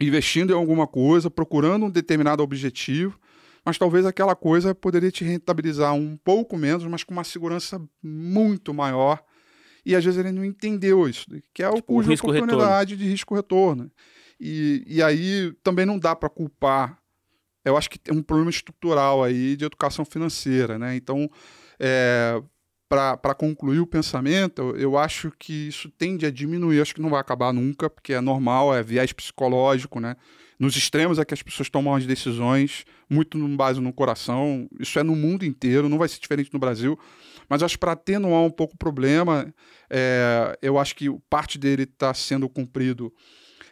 investindo em alguma coisa, procurando um determinado objetivo, mas talvez aquela coisa poderia te rentabilizar um pouco menos, mas com uma segurança muito maior. E às vezes ele não entendeu isso, que é o tipo, custo de oportunidade retorno. de risco retorno. E, e aí também não dá para culpar eu acho que tem um problema estrutural aí de educação financeira, né? Então, é, para concluir o pensamento, eu, acho que isso tende a diminuir, acho que não vai acabar nunca, porque é normal, é viés psicológico, né? Nos extremos é que as pessoas tomam as decisões, muito no base no coração, isso é no mundo inteiro, não vai ser diferente no Brasil, mas acho que para atenuar um pouco o problema, é, eu acho que parte dele está sendo cumprido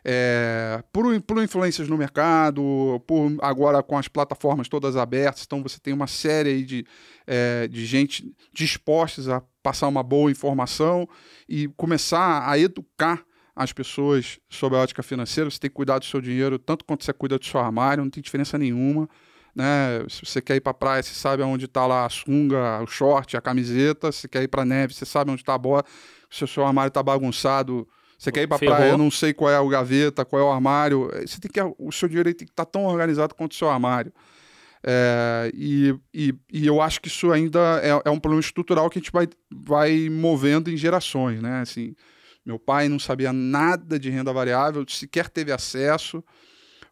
é, por, por influências no mercado, por agora com as plataformas todas abertas, então você tem uma série de, é, de gente dispostas a passar uma boa informação e começar a educar as pessoas sobre a ótica financeira. Você tem que cuidar do seu dinheiro tanto quanto você cuida do seu armário, não tem diferença nenhuma. Né? Se você quer ir para praia, você sabe onde está lá a sunga, o short, a camiseta. Se quer ir para neve, você sabe onde está a bola. Se o seu armário está bagunçado, você quer ir pra Ferrou. praia, não sei qual é o gaveta, qual é o armário. Eh, você tem que, o seu dinheiro tem que estar tá tão organizado quanto o seu armário. É, e, e, e, eu acho que isso ainda é, é, um problema estrutural que a gente vai, vai movendo em gerações, né? Assim, meu pai não sabia nada de renda variável, sequer teve acesso.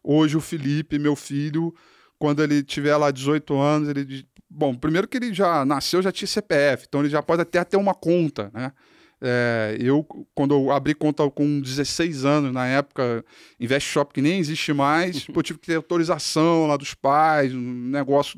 Hoje o Felipe, meu filho, quando ele tiver lá 18 anos, ele bom, primeiro que ele já nasceu, já tinha CPF, então ele já pode até ter uma conta, né? É, eu, quando eu abri conta com 16 anos, na época, Invest Shop, que nem existe mais, eu tive que ter autorização lá dos pais, um negócio,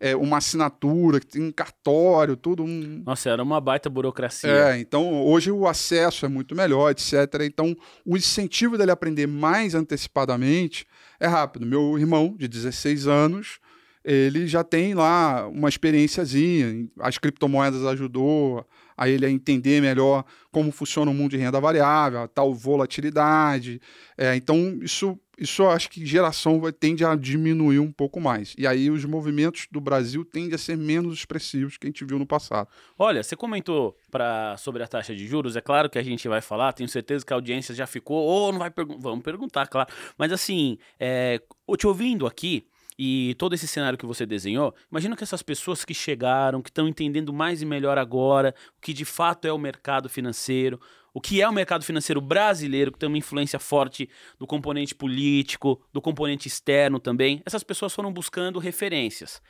é, uma assinatura, que tem um cartório, tudo. Um... Nossa, era uma baita burocracia. É, então hoje o acesso é muito melhor, etc. Então o incentivo dele aprender mais antecipadamente é rápido. Meu irmão, de 16 anos, ele já tem lá uma experiênciazinha, as criptomoedas ajudou a ele a entender melhor como funciona o mundo de renda variável, a tal volatilidade. É, então, isso, isso eu acho que geração vai, tende a diminuir um pouco mais. E aí os movimentos do Brasil tendem a ser menos expressivos que a gente viu no passado. Olha, você comentou pra, sobre a taxa de juros, é claro que a gente vai falar, tenho certeza que a audiência já ficou, ou não vai perguntar, vamos perguntar, claro. Mas assim, é, te ouvindo aqui, e todo esse cenário que você desenhou, imagino que essas pessoas que chegaram, que estão entendendo mais e melhor agora o que de fato é o mercado financeiro, o que é o mercado financeiro brasileiro, que tem uma influência forte do componente político, do componente externo também. Essas pessoas foram buscando referências.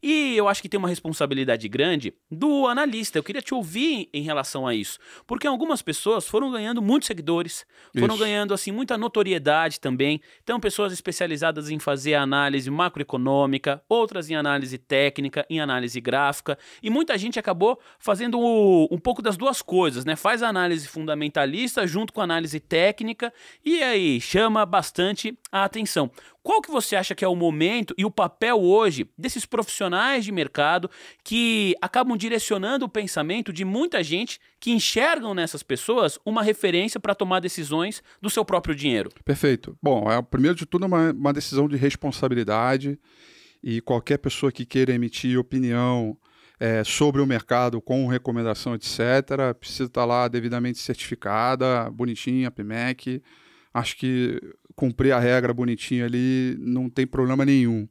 E eu acho que tem uma responsabilidade grande do analista. Eu queria te ouvir em relação a isso, porque algumas pessoas foram ganhando muitos seguidores, foram isso. ganhando assim muita notoriedade também. Então pessoas especializadas em fazer análise macroeconômica, outras em análise técnica, em análise gráfica, e muita gente acabou fazendo um pouco das duas coisas, né? Faz a análise fundamental fundamentalista junto com análise técnica e aí chama bastante a atenção. Qual que você acha que é o momento e o papel hoje desses profissionais de mercado que acabam direcionando o pensamento de muita gente que enxergam nessas pessoas uma referência para tomar decisões do seu próprio dinheiro? Perfeito. Bom, é, primeiro de tudo, é uma, uma decisão de responsabilidade e qualquer pessoa que queira emitir opinião é, sobre o mercado com recomendação, etc. Precisa estar tá lá devidamente certificada, bonitinha, PMEC. Acho que cumprir a regra bonitinha ali não tem problema nenhum.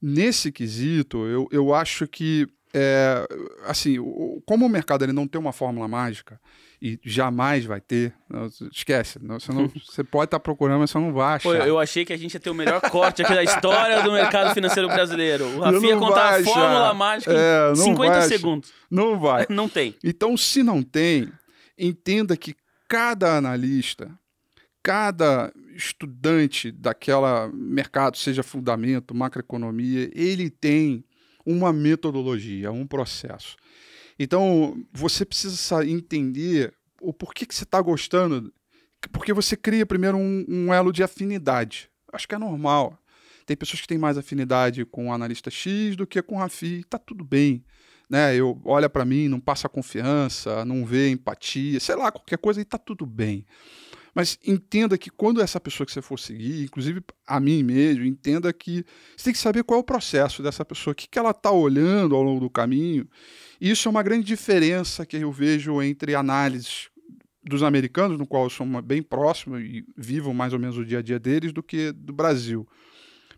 Nesse quesito, eu, eu acho que, é, assim, como o mercado ele não tem uma fórmula mágica, e jamais vai ter. esquece. você, não, você pode estar tá procurando, mas você não vai achar. Pô, eu achei que a gente ia ter o melhor corte aqui da história do mercado financeiro brasileiro. O Rafinha contar a fórmula mágica é, em 50 segundos. Não vai. não tem. Então, se não tem, entenda que cada analista, cada estudante daquela mercado, seja fundamento, macroeconomia, ele tem uma metodologia, um processo. Então, você precisa entender o porquê que você está gostando, porque você cria primeiro um, um elo de afinidade. Acho que é normal. Tem pessoas que têm mais afinidade com o analista X do que com o Rafi, tá tudo bem. Né, eu olha para mim, não passa confiança, não vê empatia, sei lá, qualquer coisa e tá tudo bem. Mas entenda que quando essa pessoa que você for seguir, inclusive a mim mesmo, entenda que você tem que saber qual é o processo dessa pessoa, o que, que ela está olhando ao longo do caminho. E isso é uma grande diferença que eu vejo entre análises dos americanos, no qual eu sou bem próximo e vivo mais ou menos o dia a dia deles, do que do Brasil.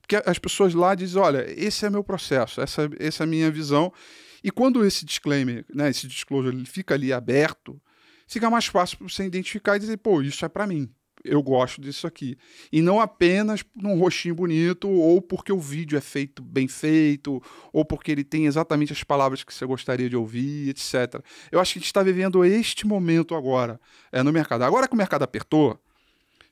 Porque as pessoas lá dizem: olha, esse é meu processo, essa, essa é a minha visão. E quando esse disclaimer, né, esse disclosure, ele fica ali aberto, fica mais fácil para você identificar e dizer, pô, isso é para mim. Eu gosto disso aqui. E não apenas num rostinho bonito, ou porque o vídeo é feito bem feito, ou porque ele tem exatamente as palavras que você gostaria de ouvir, etc. Eu acho que a gente está vivendo este momento agora é, no mercado. Agora que o mercado apertou,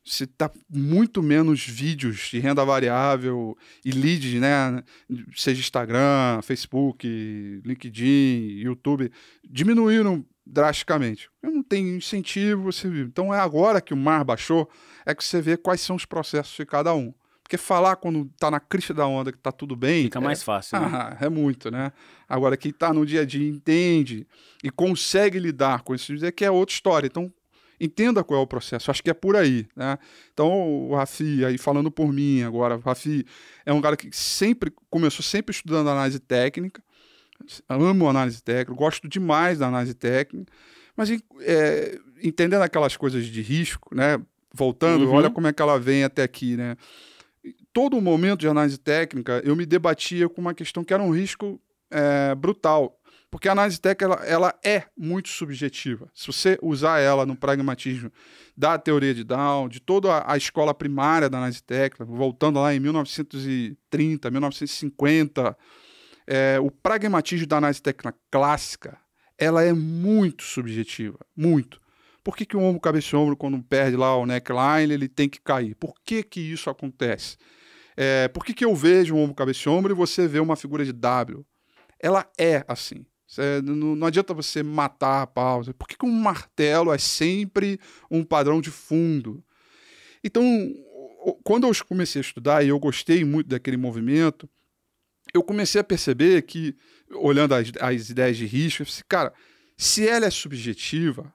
você tá muito menos vídeos de renda variável e leads, né? Seja Instagram, Facebook, LinkedIn, YouTube, diminuíram drasticamente. Não tem incentivo, você vive. Então é agora que o mar baixou, é que você vê quais são os processos de cada um. Porque falar quando tá na crista da onda que tá tudo bem. Fica é, mais fácil. Né? Ah, é muito, né? Agora, quem tá no dia a dia entende e consegue lidar com isso, é que é outra história. Então, entenda qual é o processo. Acho que é por aí, né? Então, o Rafi, aí falando por mim agora, o Rafi é um cara que sempre começou sempre estudando análise técnica, amo análise técnica, gosto demais da análise técnica, mas é, entendendo aquelas coisas de risco, né? Voltando, uhum. olha como é que ela vem até aqui, né? Todo momento de análise técnica, eu me debatia com uma questão que era um risco é, brutal, porque a análise técnica ela, ela, é muito subjetiva. Se você usar ela no pragmatismo da teoria de Down, de toda a escola primária da análise técnica, voltando lá em 1930, 1950, é, o pragmatismo da análise técnica clássica, ela é muito subjetiva, muito. Por que, que o ombro, cabeça e ombro, quando perde lá o neckline, ele tem que cair? Por que, que isso acontece? É, por que, que eu vejo um ombro, cabeça e ombro e você vê uma figura de W? Ela é assim. Cê, não, não, adianta você matar a pausa. Por que, que um martelo é sempre um padrão de fundo? Então, quando eu comecei a estudar e eu gostei muito daquele movimento, eu comecei a perceber que, olhando as, as ideias de risco, eu pensei, assim, cara, se ela é subjetiva,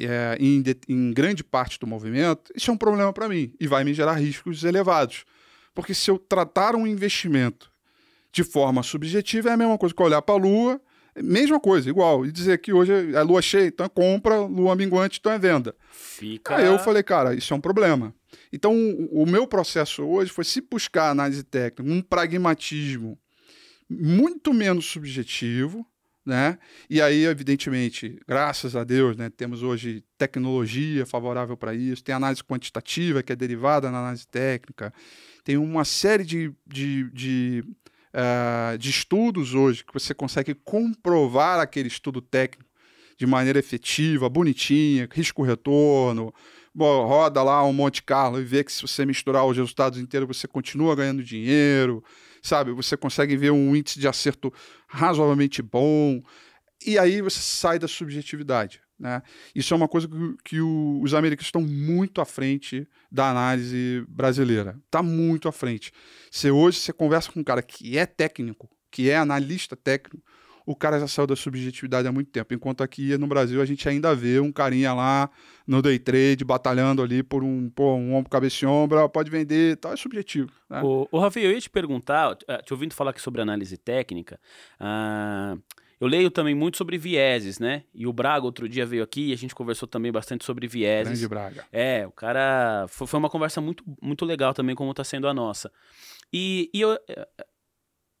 é, em, de, em, grande parte do movimento, isso é um problema para mim e vai me gerar riscos elevados. Porque se eu tratar um investimento de forma subjetiva, é a mesma coisa que olhar para a lua, mesma coisa, igual, e dizer que hoje é lua cheia, então é compra, lua minguante, então é venda. Fica... Aí eu falei, cara, isso é um problema. Então o, o meu processo hoje foi se buscar análise técnica, um pragmatismo, muito menos subjetivo, né? E aí, evidentemente, graças a Deus, né, temos hoje tecnologia favorável para isso, tem análise quantitativa que é derivada na análise técnica, tem uma série de, de, de, uh, de estudos hoje que você consegue comprovar aquele estudo técnico de maneira efetiva, bonitinha, risco-retorno, roda lá um Monte Carlo e vê que se você misturar os resultados inteiros, você continua ganhando dinheiro, sabe? Você consegue ver um índice de acerto razoavelmente bom, e aí você sai da subjetividade. Né? Isso é uma coisa que, que o, os americanos estão muito à frente da análise brasileira. Está muito à frente. Você hoje você conversa com um cara que é técnico, que é analista técnico, o cara já saiu da subjetividade há muito tempo. Enquanto aqui no Brasil a gente ainda vê um carinha lá no day trade batalhando ali por um, pô, um ombro, cabeça e ombro, ah, pode vender, tal, tá, é subjetivo. Né? O, o Rafael, eu ia te perguntar, é, te ouvindo falar aqui sobre análise técnica, ah, eu leio também muito sobre vieses, né? E o Braga outro dia veio aqui e a gente conversou também bastante sobre vieses. Grande Braga. É, o cara. Foi, foi uma conversa muito, muito legal também, como está sendo a nossa. E, e eu, é,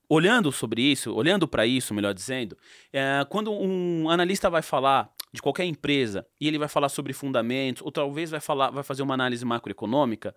olhando sobre isso, olhando para isso, melhor dizendo, é, quando um analista vai falar de qualquer empresa e ele vai falar sobre fundamentos, ou talvez vai falar, vai fazer uma análise macroeconômica,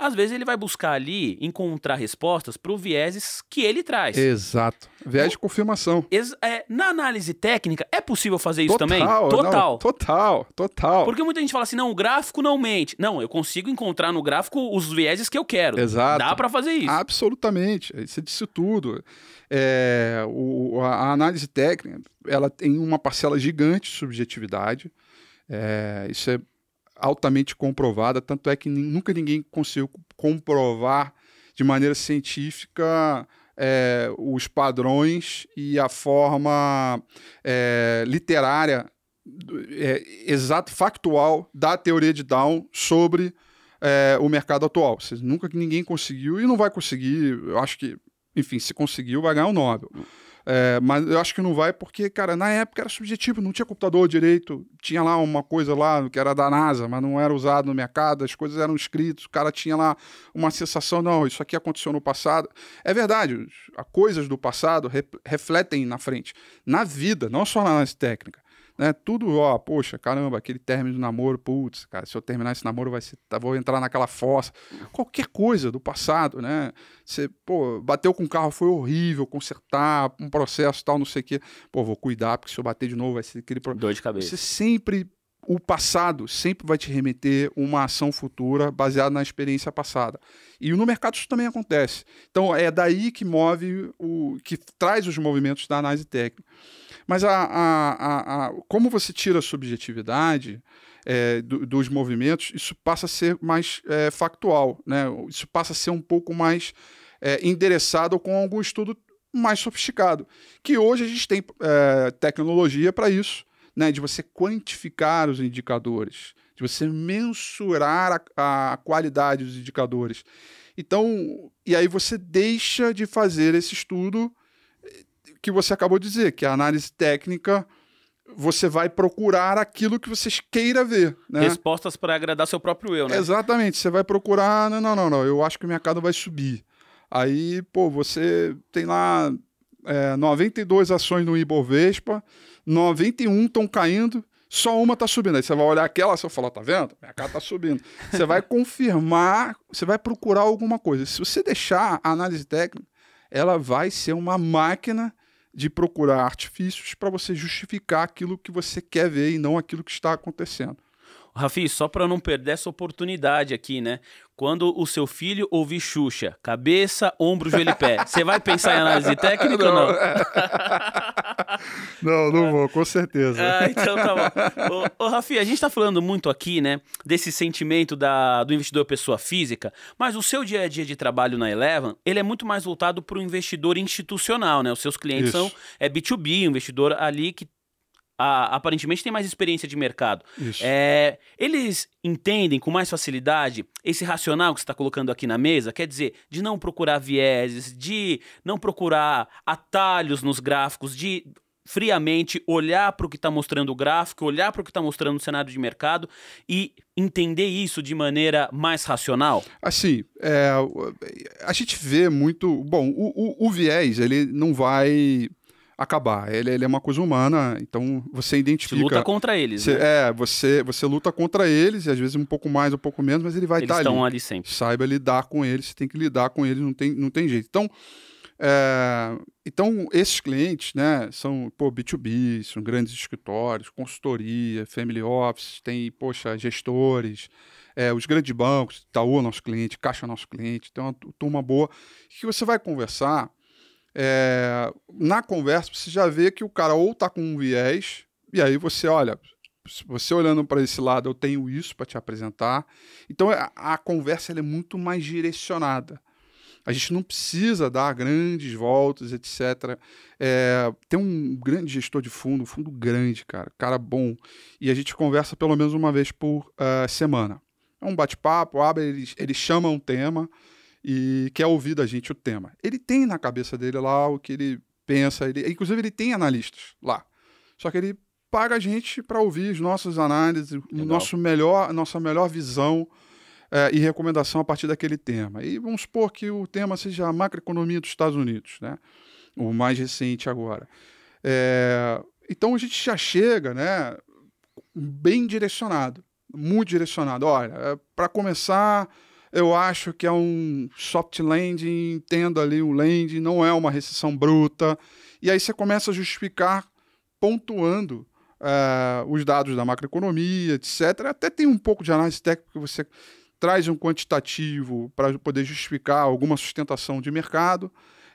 às vezes ele vai buscar ali encontrar respostas para o vieses que ele traz. Exato. Viés então, de confirmação. É, na análise técnica, é possível fazer isso total, também? Total. Não, total, total. Porque muita gente fala assim, não, o gráfico não mente. Não, eu consigo encontrar no gráfico os vieses que eu quero. Exato. Dá para fazer isso. Absolutamente. Você disse tudo. É, o, a, a análise técnica, ela tem uma parcela gigante de subjetividade. É, isso é altamente comprovada, tanto é que nunca ninguém conseguiu comprovar de maneira científica é, os padrões e a forma é, literária é, exato, factual da teoria de Down sobre é, o mercado atual. Nunca ninguém conseguiu e não vai conseguir. Eu acho que, enfim, se conseguiu, vai ganhar o um Nobel. É, mas eu acho que não vai porque, cara, na época era subjetivo, não tinha computador direito, tinha lá uma coisa lá que era da NASA, mas não era usado no mercado, as coisas eram escritas, o cara tinha lá uma sensação, não, isso aqui aconteceu no passado. É verdade, as coisas do passado re refletem na frente, na vida, não só na análise técnica né? Tudo, ó, poxa, caramba, aquele término de namoro, putz, cara, se eu terminar esse namoro, vai ser, tá, vou entrar naquela fossa. Qualquer coisa do passado, né? Você, pô, bateu com o carro, foi horrível, consertar, um processo tal, não sei o quê. Pô, vou cuidar, porque se eu bater de novo, vai ser aquele problema. Dor de cabeça. Você sempre. O passado sempre vai te remeter uma ação futura baseada na experiência passada. E no mercado isso também acontece. Então é daí que move o que traz os movimentos da análise técnica. Mas a, a, a, como você tira a subjetividade é, do, dos movimentos, isso passa a ser mais é, factual, né? isso passa a ser um pouco mais é, endereçado com algum estudo mais sofisticado. Que hoje a gente tem é, tecnologia para isso, né? de você quantificar os indicadores, de você mensurar a, a qualidade dos indicadores. Então, e aí você deixa de fazer esse estudo que você acabou de dizer, que a análise técnica você vai procurar aquilo que você queira ver. Né? Respostas para agradar seu próprio eu, né? Exatamente. Você vai procurar, não, não, não, não, eu acho que o mercado vai subir. Aí, pô, você tem lá é, 92 ações no Ibovespa, 91 estão caindo, só uma está subindo. Aí você vai olhar aquela, você vai falar, tá vendo? O mercado está subindo. você vai confirmar, você vai procurar alguma coisa. Se você deixar a análise técnica, ela vai ser uma máquina de procurar artifícios para você justificar aquilo que você quer ver e não aquilo que está acontecendo. Rafi, só para não perder essa oportunidade aqui, né? Quando o seu filho ouvir Xuxa, cabeça, ombro, joelho e pé, você vai pensar em análise técnica não. ou não? não, não vou, com certeza. Ah, então tá bom. Ô, ô, Rafi, a gente está falando muito aqui, né, desse sentimento da, do investidor pessoa física, mas o seu dia a dia de trabalho na Eleven, ele é muito mais voltado para o investidor institucional, né? Os seus clientes Isso. são é B2B, investidor ali que a, aparentemente tem mais experiência de mercado. É, eles entendem com mais facilidade esse racional que você está colocando aqui na mesa, quer dizer, de não procurar vieses, de não procurar atalhos nos gráficos, de friamente olhar para o que está mostrando o gráfico, olhar para o que está mostrando o cenário de mercado e entender isso de maneira mais racional? Assim, é, a gente vê muito. Bom, o, o, o viés ele não vai acabar. Ele, ele é uma coisa humana, então você identifica. Você luta contra eles. Você, né? É, você, você luta contra eles, e às vezes um pouco mais, um pouco menos, mas ele vai estar tá ali. Eles estão ali sempre. Saiba lidar com eles, você tem que lidar com eles, não tem, não tem jeito. Então. É, então, esses clientes né, são pô, B2B, são grandes escritórios, consultoria, family office, tem, poxa, gestores, é, os grandes bancos, Itaú é nosso cliente, Caixa é nosso cliente, tem uma turma boa, que você vai conversar é, na conversa, você já vê que o cara ou tá com um viés, e aí você olha, você olhando para esse lado, eu tenho isso para te apresentar. Então a, é, a conversa é muito mais direcionada. A gente não precisa dar grandes voltas, etc. É, tem um grande gestor de fundo, fundo grande, cara, cara bom. E a gente conversa pelo menos uma vez por uh, semana. É um bate-papo, abre, eles, eles chamam um tema e quer ouvir da gente o tema. Ele tem na cabeça dele lá o que ele pensa, ele, inclusive ele tem analistas lá. Só que ele paga a gente para ouvir as nossas análises, nosso melhor, nossa melhor visão é, e recomendação a partir daquele tema. E vamos supor que o tema seja a macroeconomia dos Estados Unidos, né? o mais recente agora. É, então a gente já chega né, bem direcionado, muito direcionado. Olha, é para começar eu acho que é um soft landing, entendo ali o landing, não é uma recessão bruta. E aí você começa a justificar pontuando eh, os dados da macroeconomia, etc. Até tem um pouco de análise técnica que você traz um quantitativo para poder justificar alguma sustentação de mercado.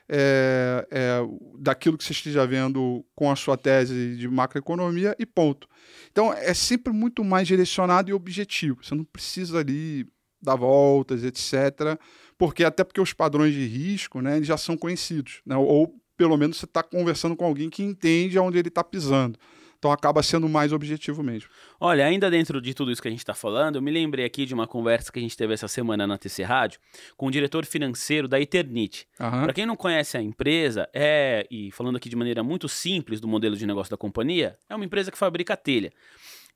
É, é, daquilo que você esteja vendo com a sua tese de macroeconomia e ponto. Então é sempre muito mais direcionado e objetivo. Você não precisa ali dar voltas, etc. Porque até porque os padrões de risco, né, eles já são conhecidos, né? Ou pelo menos você está conversando com alguém que entende aonde ele está pisando. Então acaba sendo mais objetivo mesmo. Olha, ainda dentro de tudo isso que a gente está falando, eu me lembrei aqui de uma conversa que a gente teve essa semana na TC Rádio com o diretor financeiro da Eternit. Uhum. Para quem não conhece a empresa, é, e falando aqui de maneira muito simples do modelo de negócio da companhia, é uma empresa que fabrica telha.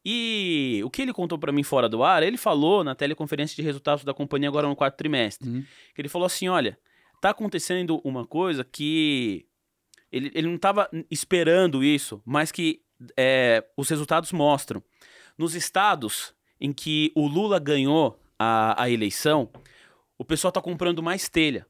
E o que ele contou para mim fora do ar, ele falou na teleconferência de resultados da companhia agora no quarto trimestre, uhum. que ele falou assim, olha, tá acontecendo uma coisa que ele, ele não estava esperando isso, mas que é, os resultados mostram. Nos estados em que o Lula ganhou a, a eleição, o pessoal está comprando mais telha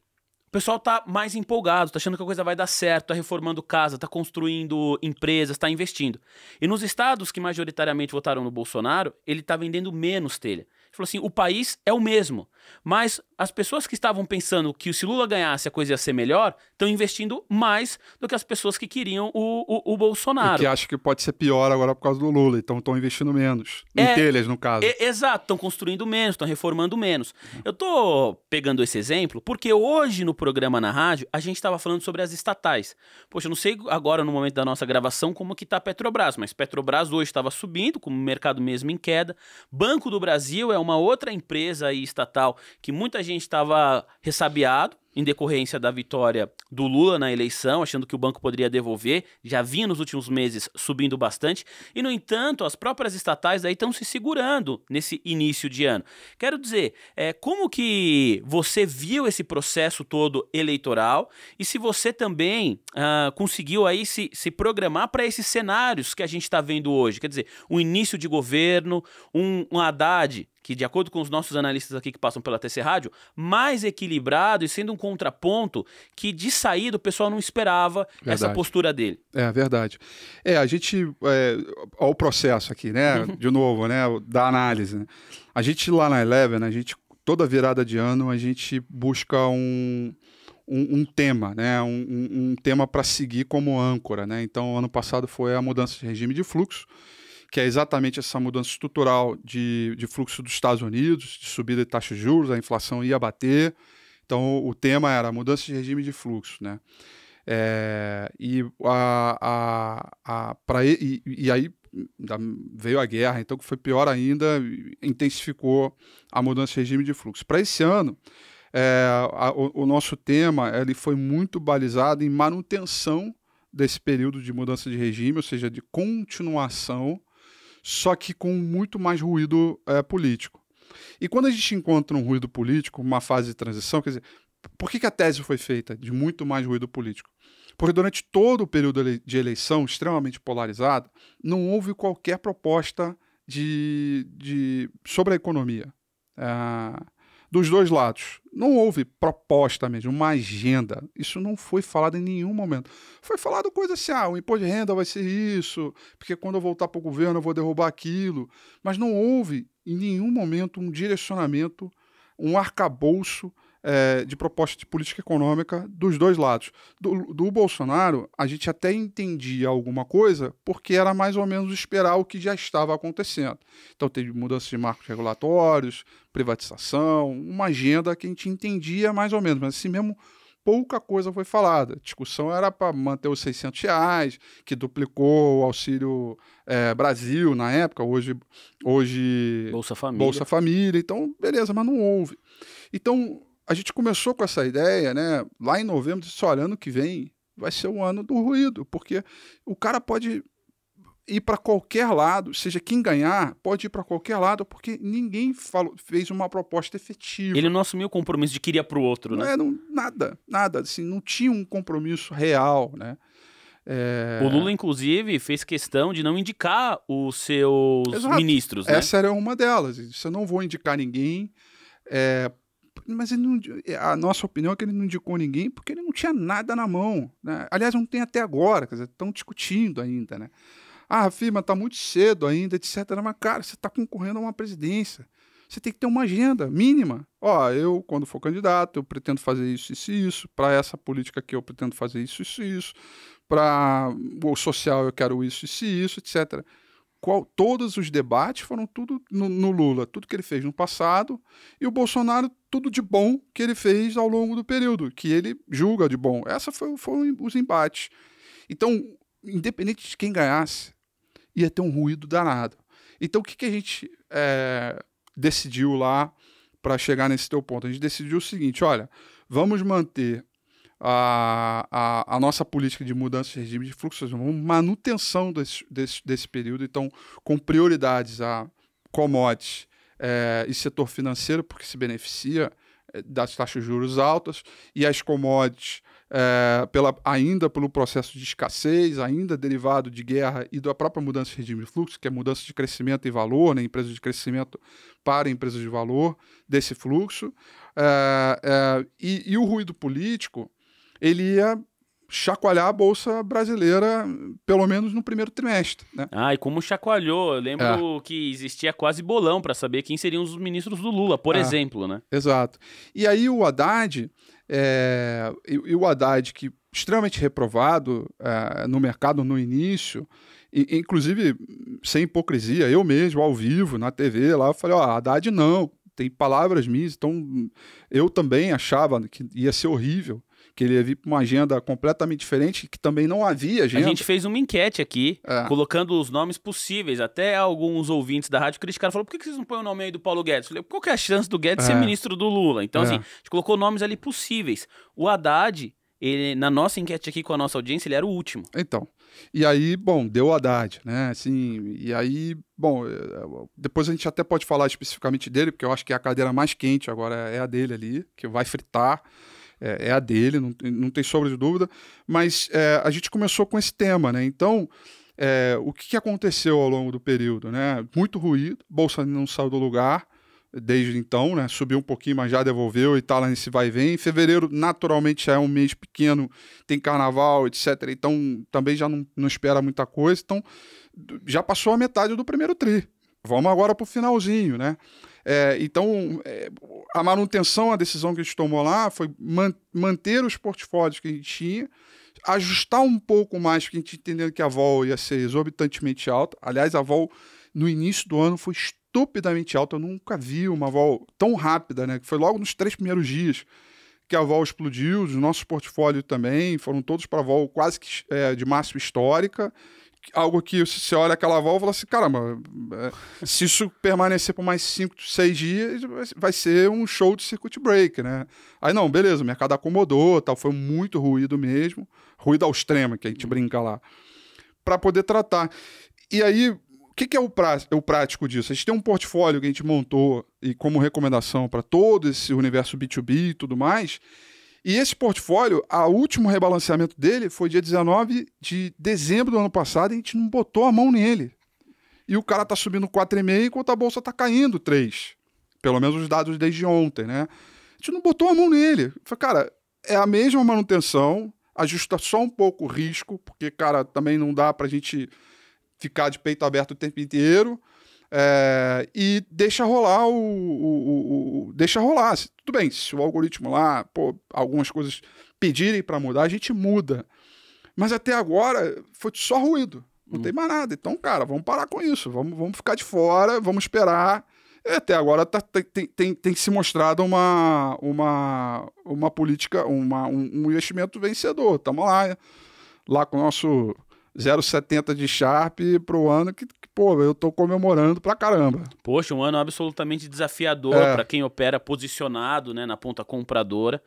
o pessoal tá mais empolgado, tá achando que a coisa vai dar certo, tá reformando casa, tá construindo empresas, tá investindo. E nos estados que majoritariamente votaram no Bolsonaro, ele tá vendendo menos telha. Falou assim: o país é o mesmo. Mas as pessoas que estavam pensando que se Lula ganhasse a coisa ia ser melhor, estão investindo mais do que as pessoas que queriam o, o, o Bolsonaro. E que acham que pode ser pior agora por causa do Lula, então estão investindo menos. É, em telhas, no caso. É, exato, estão construindo menos, estão reformando menos. Uhum. Eu tô pegando esse exemplo porque hoje no programa na rádio a gente estava falando sobre as estatais. Poxa, eu não sei agora no momento da nossa gravação como que está a Petrobras, mas Petrobras hoje estava subindo, com o mercado mesmo em queda. Banco do Brasil é uma uma outra empresa aí, estatal que muita gente estava ressabiado, em decorrência da vitória do Lula na eleição, achando que o banco poderia devolver, já vinha nos últimos meses subindo bastante, e no entanto, as próprias estatais aí estão se segurando nesse início de ano. Quero dizer, é, como que você viu esse processo todo eleitoral e se você também ah, conseguiu aí se, se programar para esses cenários que a gente está vendo hoje, quer dizer, um início de governo, um, um Haddad que de acordo com os nossos analistas aqui que passam pela TC Rádio, mais equilibrado e sendo um contraponto que de saída o pessoal não esperava verdade. essa postura dele. É verdade. É, a gente. É, o processo aqui, né? Uhum. De novo, né? Da análise. Né? A gente lá na Eleven, a gente, toda virada de ano, a gente busca um. Um, um, tema, né? Um, um tema para seguir como âncora, né? Então, ano passado foi a mudança de regime de fluxo, que é exatamente essa mudança estrutural de, de fluxo dos Estados Unidos, de subida de taxa de juros, a inflação ia bater, então, o tema era mudança de regime de fluxo, né? É, e, a, a, a, pra, e, e aí veio a guerra, então que foi pior ainda, intensificou a mudança de regime de fluxo. Para esse ano, é, a, o, o, nosso tema ele foi muito balizado em manutenção desse período de mudança de regime, ou seja, de continuação, só que com muito mais ruído é, político. E quando a gente encontra um ruído político, uma fase de transição, quer dizer, por que, que a tese foi feita de muito mais ruído político? Porque durante todo o período de eleição extremamente polarizado, não houve qualquer proposta de, de sobre a economia. Ah, dos dois lados. Não houve proposta mesmo, uma agenda. Isso não foi falado em nenhum momento. Foi falado coisa assim: ah, o imposto de renda vai ser isso, porque quando eu voltar para o governo eu vou derrubar aquilo. Mas não houve em nenhum momento um direcionamento, um arcabouço é, de proposta de política econômica dos dois lados. Do, do, Bolsonaro, a gente até entendia alguma coisa porque era mais ou menos esperar o que já estava acontecendo. Então, teve mudanças de marcos regulatórios, privatização, uma agenda que a gente entendia mais ou menos, mas assim mesmo pouca coisa foi falada. A discussão era para manter os 600 reais, que duplicou o auxílio é, Brasil na época, hoje, hoje Bolsa, Família. Bolsa Família. Então, beleza, mas não houve. Então, a gente começou com essa ideia, né? Lá em novembro, disse, olha, ano que vem vai ser o ano do ruído, porque o cara pode ir para qualquer lado, seja quem ganhar, pode ir para qualquer lado, porque ninguém falou, fez uma proposta efetiva. Ele não assumiu o compromisso de que iria para o outro, né? Não, é, não, nada, nada. Assim, não tinha um compromisso real, né? É... O Lula, inclusive, fez questão de não indicar os seus Exato. ministros. Né? Essa era uma delas. Isso eu não vou indicar ninguém. É... Mas não... É, a nossa opinião é que ele não indicou ninguém porque ele não tinha nada na mão. Né? Aliás, não tem até agora, quer dizer, estão discutindo ainda. Né? Ah, firma está muito cedo ainda, etc. Mas, cara, você está concorrendo a uma presidência. Você tem que ter uma agenda mínima. Ó, eu, quando for candidato, eu pretendo fazer isso, isso e isso. Para essa política aqui, eu pretendo fazer isso, isso e isso. Para o social, eu quero isso, isso e isso, etc. Qual, todos os debates foram tudo no, no Lula, tudo que ele fez no passado, e o Bolsonaro, tudo de bom que ele fez ao longo do período, que ele julga de bom. Essa foi, foram os embates. Então, independente de quem ganhasse, ia ter um ruído danado. Então, o que, que a gente é, decidiu lá para chegar nesse teu ponto? A gente decidiu o seguinte: olha, vamos manter a, a, a nossa política de mudança de regime de fluxo, vamos manutenção desse, desse, desse período, então, com prioridades a commodities é, e setor financeiro, porque se beneficia eh, das taxas de juros altas, e as commodities é, pela, ainda pelo processo de escassez, ainda derivado de guerra e da própria mudança de regime de fluxo, que é mudança de crescimento e valor, né, empresas de crescimento para empresas de valor desse fluxo. É, é, e, e, o ruído político, ele ia chacoalhar a Bolsa Brasileira, pelo menos no primeiro trimestre. Né? Ah, e como chacoalhou. Eu lembro é. que existia quase bolão para saber quem seriam os ministros do Lula, por é. exemplo. Né? Exato. E aí o Haddad... É, e, e, o Haddad, que extremamente reprovado é, no mercado no início, e, inclusive sem hipocrisia, eu mesmo, ao vivo, na TV, lá, eu falei, ó, Haddad não, tem palavras minhas, então eu também achava que ia ser horrível que ele ia vir para uma agenda completamente diferente, que também não havia agenda. A gente fez uma enquete aqui, é. colocando os nomes possíveis. Até alguns ouvintes da rádio criticaram, falaram, por que vocês não põem o nome aí do Paulo Guedes? Eu falei, qual que é a chance do Guedes é. ser ministro do Lula? Então, é. assim, a gente colocou nomes ali possíveis. O Haddad, ele, na nossa enquete aqui com a nossa audiência, ele era o último. Então, e aí, bom, deu o Haddad, né? Assim, e aí, bom, eh, depois a gente até pode falar especificamente dele, porque eu acho que é a cadeira mais quente agora é a dele ali, que vai fritar é, é a dele, não, não, tem sombra de dúvida, mas é, a gente começou com esse tema, né? Então, é, o que aconteceu ao longo do período, né? Muito ruído, bolsa não saiu do lugar desde então, né? Subiu um pouquinho, mas já devolveu e tá lá nesse vai e vem. fevereiro, naturalmente, já é um mês pequeno, tem carnaval, etc. Então, também já não, não espera muita coisa. Então, já passou a metade do primeiro tri. Vamos agora pro finalzinho, né? É, então, é, a manutenção, a decisão que a gente tomou lá foi man manter os portfólios que a gente tinha, ajustar um pouco mais, porque a gente entendendo que a vol ia ser exorbitantemente alta. Aliás, a vol no início do ano foi estupidamente alta. Eu nunca vi uma vol tão rápida, né? Que foi logo nos três primeiros dias que a vol explodiu, os nossos portfólios também, foram todos para a vol quase que é, de máxima histórica algo que você olha aquela válvula assim, caramba, é, se isso permanecer por mais 5, 6 dias, vai ser um show de circuit break, né? Aí não, beleza, o mercado acomodou, tal, foi muito ruído mesmo, ruído ao extremo, que a gente uhum. brinca lá, para poder tratar. E aí, o que, que é o, é o prático disso? A gente tem um portfólio que a gente montou e como recomendação para todo esse universo B2B e tudo mais, e esse portfólio, o último rebalanceamento dele foi dia 19 de dezembro do ano passado e a gente não botou a mão nele. E o cara tá subindo 4,5 enquanto a bolsa tá caindo 3. Pelo menos os dados desde ontem, né? A gente não botou a mão nele. Falei, cara, é a mesma manutenção, ajusta só um pouco o risco, porque, cara, também não dá pra gente ficar de peito aberto o tempo inteiro. É, e deixa rolar o, o, o, o, Deixa rolar. Tudo bem, se o algoritmo lá, pô, algumas coisas pedirem para mudar, a gente muda. Mas até agora foi só ruído. Não uhum. tem mais nada. Então, cara, vamos parar com isso. Vamos, vamos ficar de fora, vamos esperar. E até agora tá, tem, tem, tem, se mostrado uma, uma, uma política, uma, um, um investimento vencedor. Estamos lá, lá com o nosso 0,70 de Sharp para o ano que, que, pô, eu tô comemorando pra caramba. Poxa, um ano absolutamente desafiador é. para quem opera posicionado né, na ponta compradora.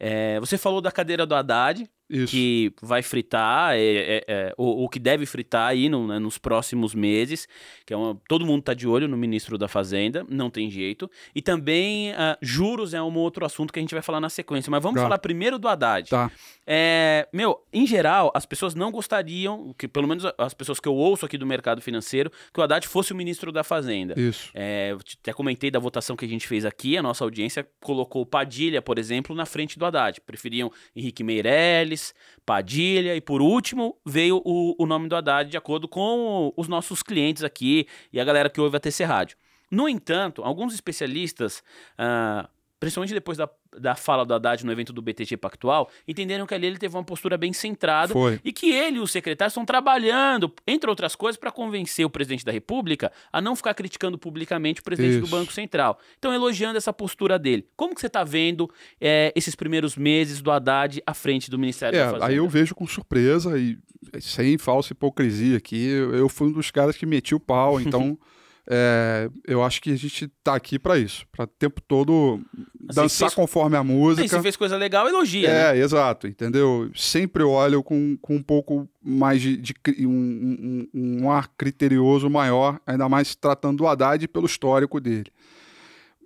É, você falou da cadeira do Haddad, isso. que vai fritar, é, é, é ou, que deve fritar aí no, né, nos próximos meses, que é uma, todo mundo está de olho no ministro da Fazenda, não tem jeito. E também uh, juros é um outro assunto que a gente vai falar na sequência, mas vamos tá. falar primeiro do Haddad. Tá. É, meu, em geral, as pessoas não gostariam, que pelo menos as pessoas que eu ouço aqui do mercado financeiro, que o Haddad fosse o ministro da Fazenda. Isso. É, até comentei da votação que a gente fez aqui, a nossa audiência colocou Padilha, por exemplo, na frente do Haddad. Preferiam Henrique Meirelles, Meirelles, Padilha e por último veio o, o nome do Haddad de acordo com os nossos clientes aqui e a galera que ouve a TC Rádio. No entanto, alguns especialistas uh, principalmente depois da, da fala do Haddad no evento do BTG Pactual, entenderam que ali ele teve uma postura bem centrada Foi. e que ele e o secretário estão trabalhando, entre outras coisas, para convencer o presidente da República a não ficar criticando publicamente o presidente Isso. do Banco Central. Então, elogiando essa postura dele. Como que você está vendo é, esses primeiros meses do Haddad à frente do Ministério é, da Fazenda? Aí eu vejo com surpresa e sem falsa hipocrisia que eu fui um dos caras que meti o pau, então... É, eu acho que a gente tá aqui para isso, para o tempo todo assim, dançar fez... conforme a música. se fez coisa legal, elogia. Né? É, né? exato, entendeu? Sempre olho com, com um pouco mais de, de um, um, um, ar criterioso maior, ainda mais tratando o Haddad pelo histórico dele.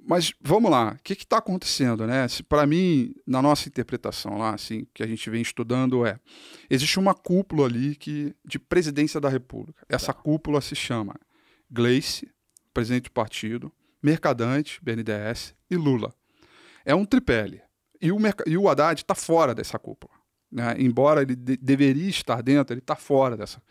Mas vamos lá, o que está acontecendo, né? Para mim, na nossa interpretação lá, assim, que a gente vem estudando é, existe uma cúpula ali que de presidência da República. Essa tá. cúpula se chama Gleice, presidente do partido, Mercadante, BNDES e Lula. É um tripele. E o, e o Haddad está fora dessa cúpula. Né? Embora ele de deveria estar dentro, ele está fora dessa.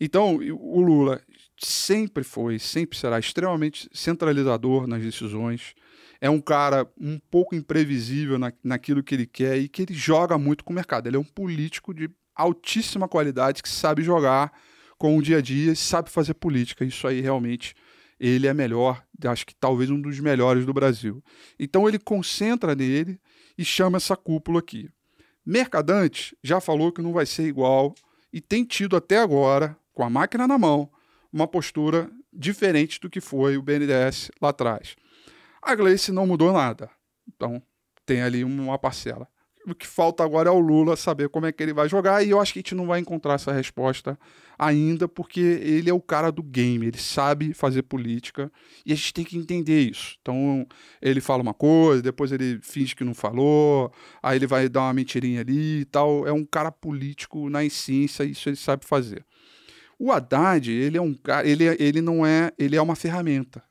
Então, o Lula sempre foi, sempre será extremamente centralizador nas decisões. É um cara um pouco imprevisível na, naquilo que ele quer e que ele joga muito com o mercado. Ele é um político de altíssima qualidade que sabe jogar com o dia a dia, sabe fazer política. Isso aí realmente ele é melhor, acho que talvez um dos melhores do Brasil. Então ele concentra nele e chama essa cúpula aqui. Mercadante já falou que não vai ser igual e tem tido até agora, com a máquina na mão, uma postura diferente do que foi o BNDES lá atrás. A Gleice não mudou nada. Então tem ali uma parcela o que falta agora é o Lula saber como é que ele vai jogar, e eu acho que a gente não vai encontrar essa resposta ainda, porque ele é o cara do game, ele sabe fazer política, e a gente tem que entender isso. Então, ele fala uma coisa, depois ele finge que não falou, aí ele vai dar uma mentirinha ali e tal. É um cara político na essência, isso ele sabe fazer. O Haddad, ele é um cara, ele, é, ele não é, ele é uma ferramenta.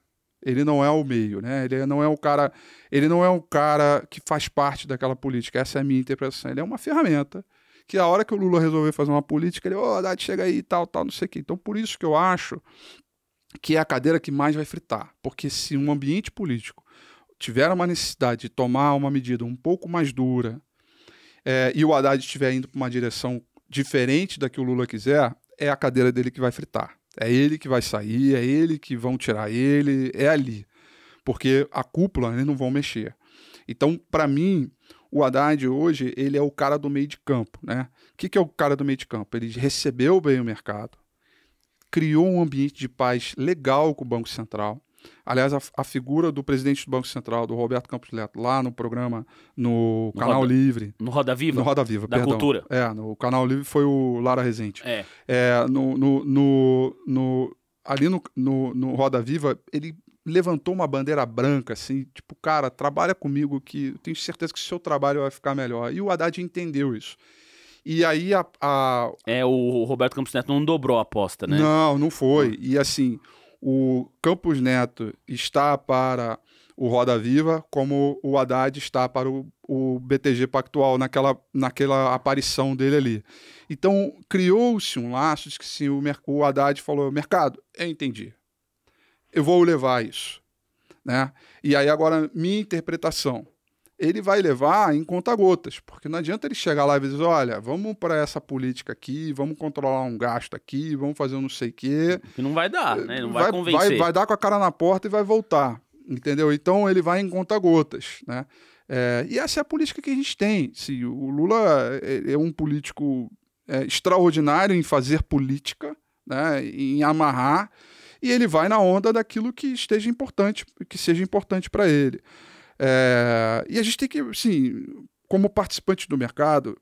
Ele não é o meio, né? Ele não é o cara, ele não é o cara que faz parte daquela política. Essa é a minha interpretação. Ele é uma ferramenta que a hora que o Lula resolver fazer uma política, ele, ô, oh, Haddad, chega aí e tal, tal, não sei o quê. Então, por isso que eu acho que é a cadeira que mais vai fritar. Porque se um ambiente político tiver uma necessidade de tomar uma medida um pouco mais dura é, e o Haddad estiver indo para uma direção diferente da que o Lula quiser, é a cadeira dele que vai fritar. É ele que vai sair, é ele que vão tirar ele, é ali. Porque a cúpula eles não vão mexer. Então, para mim, o Haddad hoje, ele é o cara do meio de campo, né? O que, que é o cara do meio de campo? Ele recebeu bem o mercado, criou um ambiente de paz legal com o Banco Central, Aliás, a, a, figura do presidente do Banco Central, do Roberto Campos Neto, lá no programa, no, no Canal Roda, Livre. No Roda Viva? No Roda Viva, da perdão. Cultura. É, no Canal Livre foi o Lara Rezende. É. é no, no, no, no, ali no, no, no Roda Viva, ele levantou uma bandeira branca, assim, tipo, cara, trabalha comigo que eu tenho certeza que seu trabalho vai ficar melhor. E o Haddad entendeu isso. E aí a, a... É, o Roberto Campos Neto não dobrou a aposta, né? Não, não foi. E assim, o Campos Neto está para o Roda Viva, como o Haddad está para o, o BTG Pactual naquela, naquela aparição dele ali. Então, criou-se um laço de que se o, o Haddad falou, mercado, eu entendi. Eu vou levar isso. Né? E aí agora, minha interpretação ele vai levar em conta-gotas, porque não adianta ele chegar lá e dizer: olha, vamos para essa política aqui, vamos controlar um gasto aqui, vamos fazer um não sei o quê. Que não vai dar, né? Não vai, vai convencer. Vai, vai, dar com a cara na porta e vai voltar, entendeu? Então ele vai em conta-gotas, né? É, e essa é a política que a gente tem. Se o Lula é, é um político é, extraordinário em fazer política, né? Em amarrar e ele vai na onda daquilo que esteja importante, que seja importante para ele. É, e a gente tem que, assim, como participante do mercado,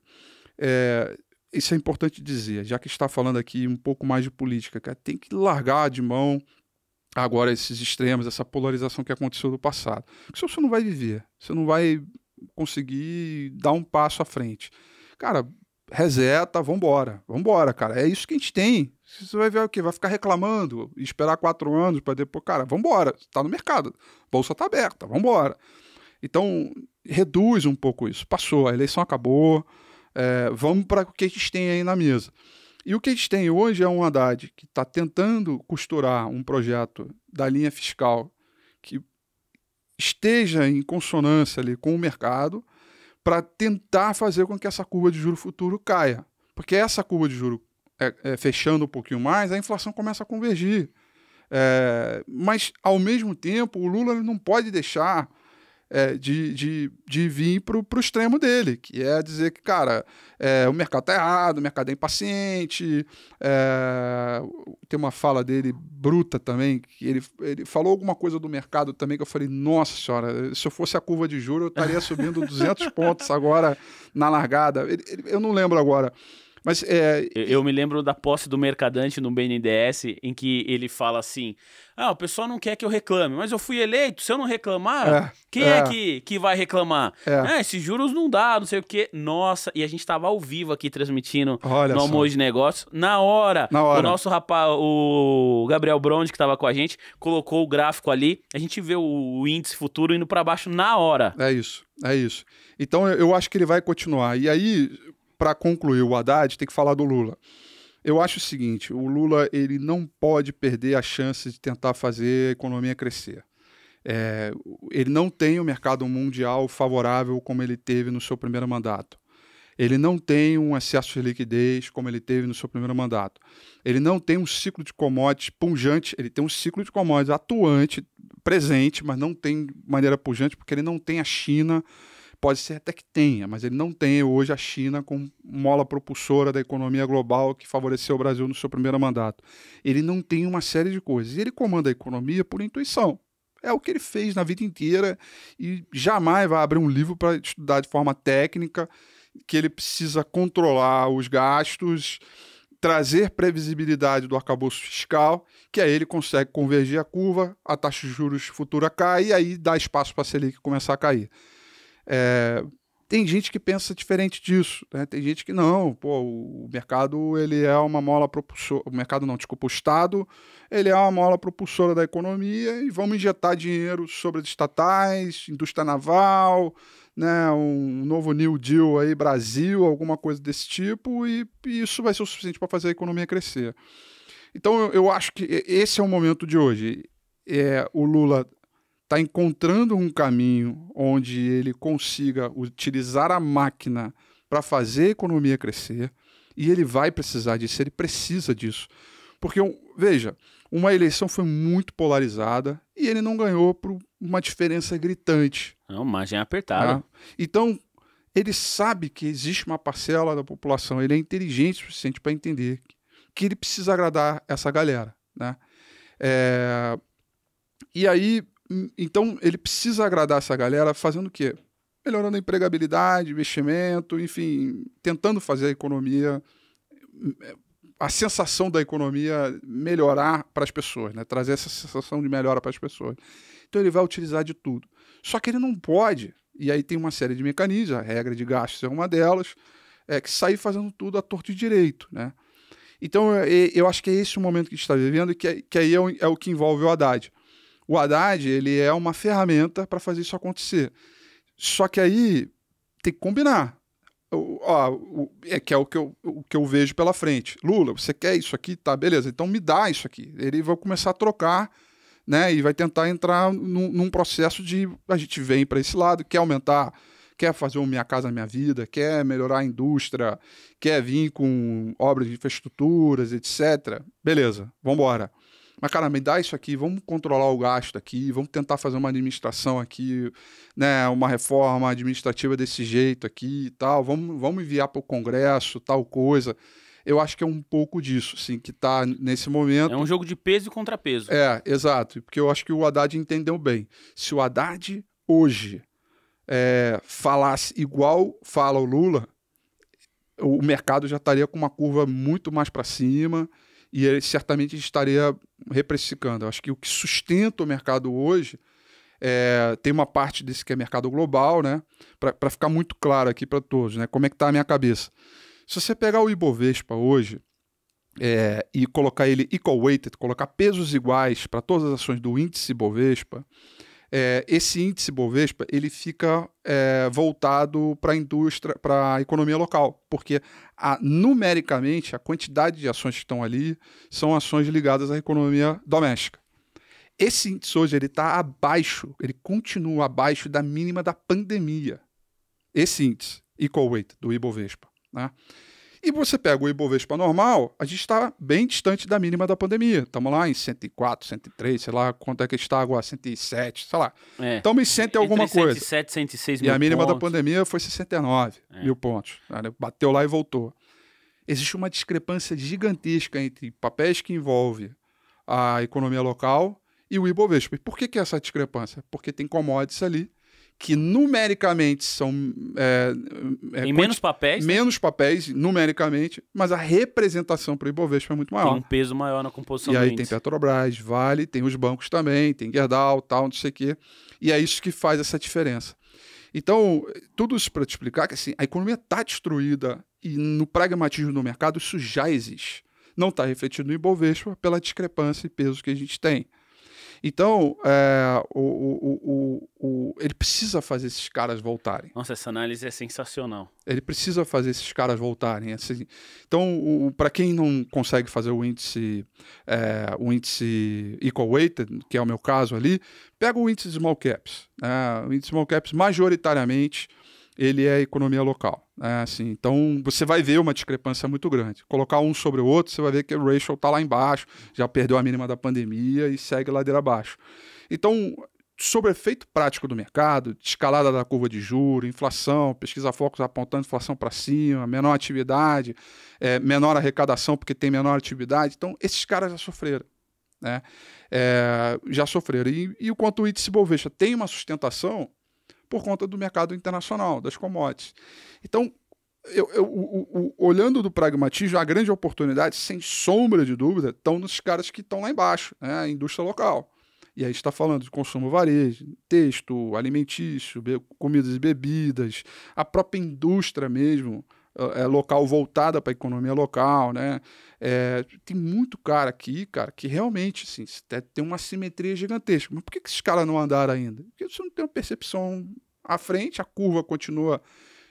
é, isso é importante dizer, já que está falando aqui um pouco mais de política, cara, tem que largar de mão agora esses extremos, essa polarização que aconteceu no passado. Porque senão você não vai viver, você não vai conseguir dar um passo à frente. Cara, reseta, vambora, vambora, cara. É isso que a gente tem. Você vai ver o quê? Vai ficar reclamando, esperar quatro anos para depois. Cara, vambora, está no mercado, bolsa está aberta, vambora. embora então, reduz um pouco isso. Passou, a eleição acabou, é, vamos para o que a gente tem aí na mesa. E o que a gente tem hoje é um Haddad que está tentando costurar um projeto da linha fiscal que esteja em consonância ali com o mercado para tentar fazer com que essa curva de juro futuro caia. Porque essa curva de juro é, é, fechando um pouquinho mais, a inflação começa a convergir. É, mas, ao mesmo tempo, o Lula não pode deixar é, de, de, de vir para o extremo dele, que é dizer que, cara, é, o mercado está errado, o mercado é impaciente. É, tem uma fala dele bruta também, que ele, ele falou alguma coisa do mercado também que eu falei, nossa senhora, se eu fosse a curva de juros, eu estaria subindo 200 pontos agora na largada. Ele, ele, eu não lembro agora. Mas é... eu, eu, me lembro da posse do Mercadante no BNDES, em que ele fala assim: Ah, o pessoal não quer que eu reclame, mas eu fui eleito. Se eu não reclamar, é, quem é, é, que, que vai reclamar? É. é esses juros não dá, não sei o quê. Nossa, e a gente tava ao vivo aqui transmitindo Olha no almoço de negócios. Na hora, Na hora, o nosso rapaz, o Gabriel Bronde, que tava com a gente, colocou o gráfico ali. A gente vê o índice futuro indo para baixo na hora. É isso. É isso. Então eu acho que ele vai continuar. E aí para concluir o Haddad, tem que falar do Lula. Eu acho o seguinte, o Lula ele não pode perder a chance de tentar fazer a economia crescer. É, ele não tem o mercado mundial favorável como ele teve no seu primeiro mandato. Ele não tem um excesso de liquidez como ele teve no seu primeiro mandato. Ele não tem um ciclo de commodities punjante, ele tem um ciclo de commodities atuante, presente, mas não tem maneira pujante, porque ele não tem a China Pode ser até que tenha, mas ele não tem hoje a China como mola propulsora da economia global que favoreceu o Brasil no seu primeiro mandato. Ele não tem uma série de coisas. E ele comanda a economia por intuição. É o que ele fez na vida inteira e jamais vai abrir um livro para estudar de forma técnica que ele precisa controlar os gastos, trazer previsibilidade do arcabouço fiscal, que aí ele consegue convergir a curva, a taxa de juros futura cai e aí dá espaço para a Selic começar a cair. É, tem gente que pensa diferente disso, né? Tem gente que não, pô, o mercado ele é uma mola propulsora, o mercado não, desculpa, o Estado, ele é uma mola propulsora da economia e vamos injetar dinheiro sobre as estatais, indústria naval, né, um novo New Deal aí Brasil, alguma coisa desse tipo e, e isso vai ser o suficiente para fazer a economia crescer. Então eu, eu acho que esse é o momento de hoje. É, o Lula está encontrando um caminho onde ele consiga utilizar a máquina para fazer a economia crescer e ele vai precisar disso, ele precisa disso. Porque, veja, uma eleição foi muito polarizada e ele não ganhou por uma diferença gritante. É uma margem apertada. Né? Então, ele sabe que existe uma parcela da população, ele é inteligente o suficiente para entender que ele precisa agradar essa galera. Né? É... E aí, então, ele precisa agradar essa galera fazendo o quê? Melhorando a empregabilidade, investimento, enfim, tentando fazer a economia, a sensação da economia melhorar para as pessoas, né? trazer essa sensação de melhora para as pessoas. Então, ele vai utilizar de tudo. Só que ele não pode, e aí tem uma série de mecanismos, a regra de gastos é uma delas, é que sair fazendo tudo a torto e direito, né? Então, é, é, eu acho que é esse o momento que a gente está vivendo, que, é, que aí é o, é o, que envolve o Haddad. O Haddad, ele é uma ferramenta para fazer isso acontecer. Só que aí tem que combinar. O, ó, é que é o que, eu, o que eu vejo pela frente. Lula, você quer isso aqui? Tá, beleza. Então me dá isso aqui. Ele vai começar a trocar né, e vai tentar entrar num, num processo de a gente vem para esse lado, quer aumentar, quer fazer o Minha Casa Minha Vida, quer melhorar a indústria, quer vir com obras de infraestruturas, etc. Beleza, vamos embora. Mas, cara, me dá isso aqui, vamos controlar o gasto aqui, vamos tentar fazer uma administração aqui, né? Uma reforma administrativa desse jeito aqui e tal, vamos, vamos enviar para o Congresso, tal coisa. Eu acho que é um pouco disso, sim, que está nesse momento. É um jogo de peso e contrapeso. É, exato. Porque eu acho que o Haddad entendeu bem. Se o Haddad hoje é, falasse igual fala o Lula, o mercado já estaria com uma curva muito mais para cima e certamente estaria reprecificando. Eu acho que o que sustenta o mercado hoje é, tem uma parte desse que é mercado global, né? Para ficar muito claro aqui para todos, né? Como é que está a minha cabeça? Se você pegar o Ibovespa hoje é, e colocar ele equal weighted, colocar pesos iguais para todas as ações do índice Ibovespa, é, esse índice Bovespa ele fica é, voltado para a indústria, para a economia local, porque a, numericamente a quantidade de ações que estão ali são ações ligadas à economia doméstica. Esse índice hoje ele está abaixo, ele continua abaixo da mínima da pandemia. Esse índice, equal weight do Ibovespa, né? E você pega o Ibovespa normal, a gente está bem distante da mínima da pandemia. Estamos lá em 104, 103, sei lá quanto é que está agora, 107, sei lá. É. Estamos em 100 Entre alguma 107, coisa. 107, 106 mil E a mínima pontos. da pandemia foi 69 é. mil pontos. Bateu lá e voltou. Existe uma discrepância gigantesca entre papéis que envolvem a economia local e o Ibovespa. E por que, que é essa discrepância? Porque tem commodities ali que numericamente são. É, é, em menos papéis? Né? Menos né? papéis, numericamente, mas a representação para o Ibovespa é muito maior. Tem um peso maior na composição E aí tem Petrobras, Vale, tem os bancos também, tem Gerdau, tal, não sei o quê. E é isso que faz essa diferença. Então, tudo isso para te explicar que assim, a economia está destruída e no pragmatismo do mercado isso já existe. Não está refletido no Ibovespa pela discrepância e peso que a gente tem. Então, é, o, o, o, ele precisa fazer esses caras voltarem. Nossa, essa análise é sensacional. Ele precisa fazer esses caras voltarem. Assim. Então, para quem não consegue fazer o índice, é, o índice equal weighted, que é o meu caso ali, pega o índice de small caps. Né? O índice de small caps, majoritariamente, ele é economia local. É assim, então você vai ver uma discrepância muito grande. Colocar um sobre o outro, você vai ver que o ratio está lá embaixo, já perdeu a mínima da pandemia e segue ladeira abaixo. Então, sobre o efeito prático do mercado, escalada da curva de juros, inflação, pesquisa focos apontando inflação para cima, menor atividade, é, menor arrecadação porque tem menor atividade. Então, esses caras já sofreram. Né? É, já sofreram. E, e o quanto o índice Bovespa tem uma sustentação, por conta do mercado internacional, das commodities. Então, eu, eu, o, o, olhando do pragmatismo, a grande oportunidade, sem sombra de dúvida, estão nos caras que estão lá embaixo, né? a indústria local. E aí está falando de consumo varejo, texto, alimentício, comidas e bebidas, a própria indústria mesmo, é, é, local voltada para a economia local, né? É, tem muito cara aqui, cara, que realmente assim, tem uma simetria gigantesca. Mas por que, que esses caras não andaram ainda? Porque você não tem uma percepção à frente, a curva continua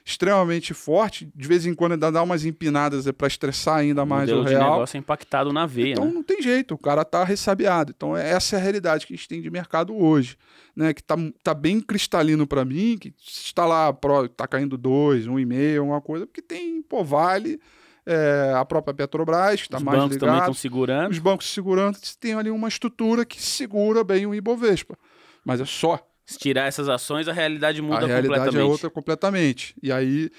extremamente forte. De vez em quando ainda dá umas empinadas é para estressar ainda mais o, o real. O negócio é impactado na veia. Então né? não tem jeito, o cara tá ressabiado. Então é, essa é a realidade que a gente tem de mercado hoje, né? Que tá, tá bem cristalino para mim, que está lá, tá caindo dois, um e meio, uma coisa, porque tem, pô, vale. É, a própria Petrobras, que está mais os bancos Também estão segurando. Os bancos segurando, tem ali uma estrutura que segura bem o Ibovespa. Mas é só. Se tirar essas ações, a realidade muda a realidade completamente. é outra completamente. E aí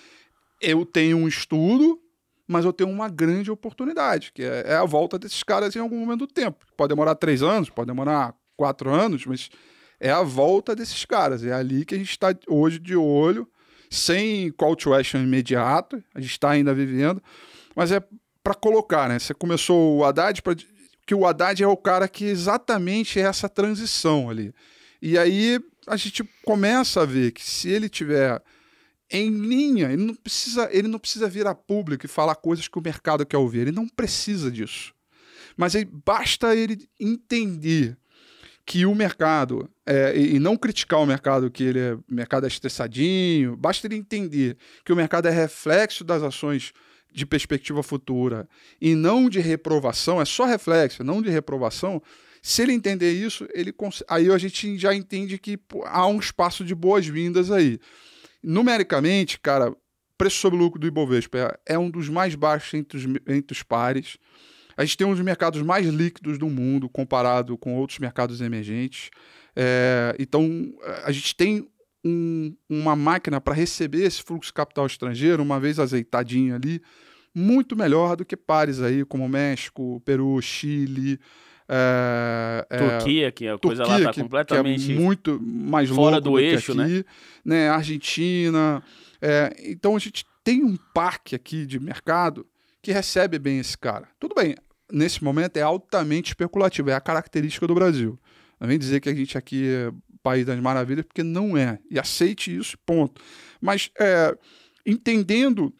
eu tenho um estudo, mas eu tenho uma grande oportunidade, que é, é a volta desses caras em algum momento do tempo. Pode demorar três anos, pode demorar quatro anos, mas é a volta desses caras. É ali que a gente está hoje de olho, sem call to action imediato, a gente está ainda vivendo, mas é para colocar, né? Você começou o Haddad, pra, que o Haddad é o cara que exatamente é essa transição ali. E aí a gente começa a ver que se ele tiver em linha, ele não precisa, ele não precisa vir a público e falar coisas que o mercado quer ouvir. Ele não precisa disso. Mas aí, basta ele entender que o mercado, é, e não criticar o mercado, que ele é, o mercado é estressadinho, basta ele entender que o mercado é reflexo das ações de perspectiva futura e não de reprovação, é só reflexo, não de reprovação, se ele entender isso, ele aí a gente já entende que pô, há um espaço de boas-vindas aí. Numericamente, cara, preço sobre lucro do Ibovespa é, é um dos mais baixos entre os, entre os pares. A gente tem um dos mercados mais líquidos do mundo comparado com outros mercados emergentes. É, então, a gente tem um, uma máquina para receber esse fluxo de capital estrangeiro, uma vez azeitadinho ali, muito melhor do que pares aí como México, Peru, Chile, é, é, Turquia, que a Turquia, coisa lá está completamente que é muito mais fora do, do eixo, né? aqui, né? né? Argentina. É, então a gente tem um parque aqui de mercado que recebe bem esse cara. Tudo bem, nesse momento é altamente especulativo, é a característica do Brasil. Não vem dizer que a gente aqui é país das maravilhas, porque não é. E aceite isso, ponto. Mas é, entendendo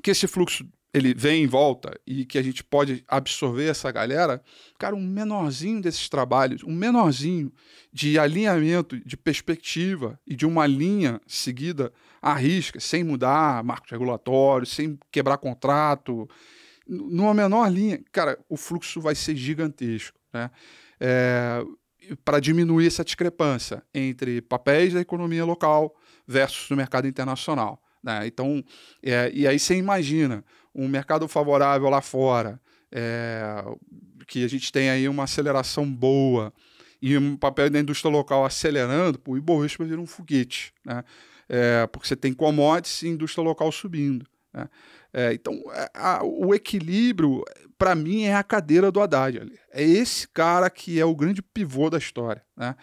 que esse fluxo ele vem em volta e que a gente pode absorver essa galera, cara, um menorzinho desses trabalhos, um menorzinho de alinhamento, de perspectiva e de uma linha seguida à risca, sem mudar marcos regulatórios, sem quebrar contrato, numa menor linha, cara, o fluxo vai ser gigantesco, né? É, para diminuir essa discrepância entre papéis da economia local versus o mercado internacional. Né? Então, é, e aí você imagina um mercado favorável lá fora, é, que a gente tem aí uma aceleração boa e um papel da indústria local acelerando, o Ibovespa vira um foguete, né? É, porque você tem commodities e indústria local subindo. Né? É, então, a, é, a, o equilíbrio, para mim, é a cadeira do Haddad. Ali. É esse cara que é o grande pivô da história. Né?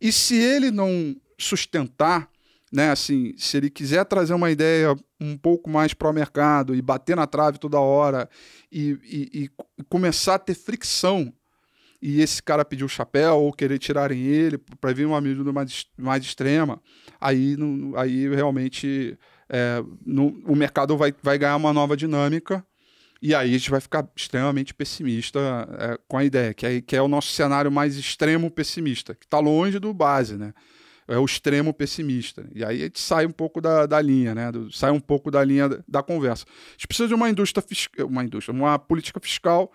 E se ele não sustentar, né, assim, se ele quiser trazer uma ideia um pouco mais para o mercado e bater na trave toda hora e, e, e começar a ter fricção e esse cara pediu o chapéu ou querer tirarem ele para vir uma medida mais, mais extrema, aí, não, aí realmente é, o mercado vai, vai ganhar uma nova dinâmica e aí a gente vai ficar extremamente pessimista é, com a ideia, que é, que é o nosso cenário mais extremo pessimista, que está longe do base, né? é o extremo pessimista. E aí a gente sai um pouco da, da linha, né? Do, sai um pouco da linha da, da, conversa. A gente precisa de uma indústria fiscal, uma indústria, uma política fiscal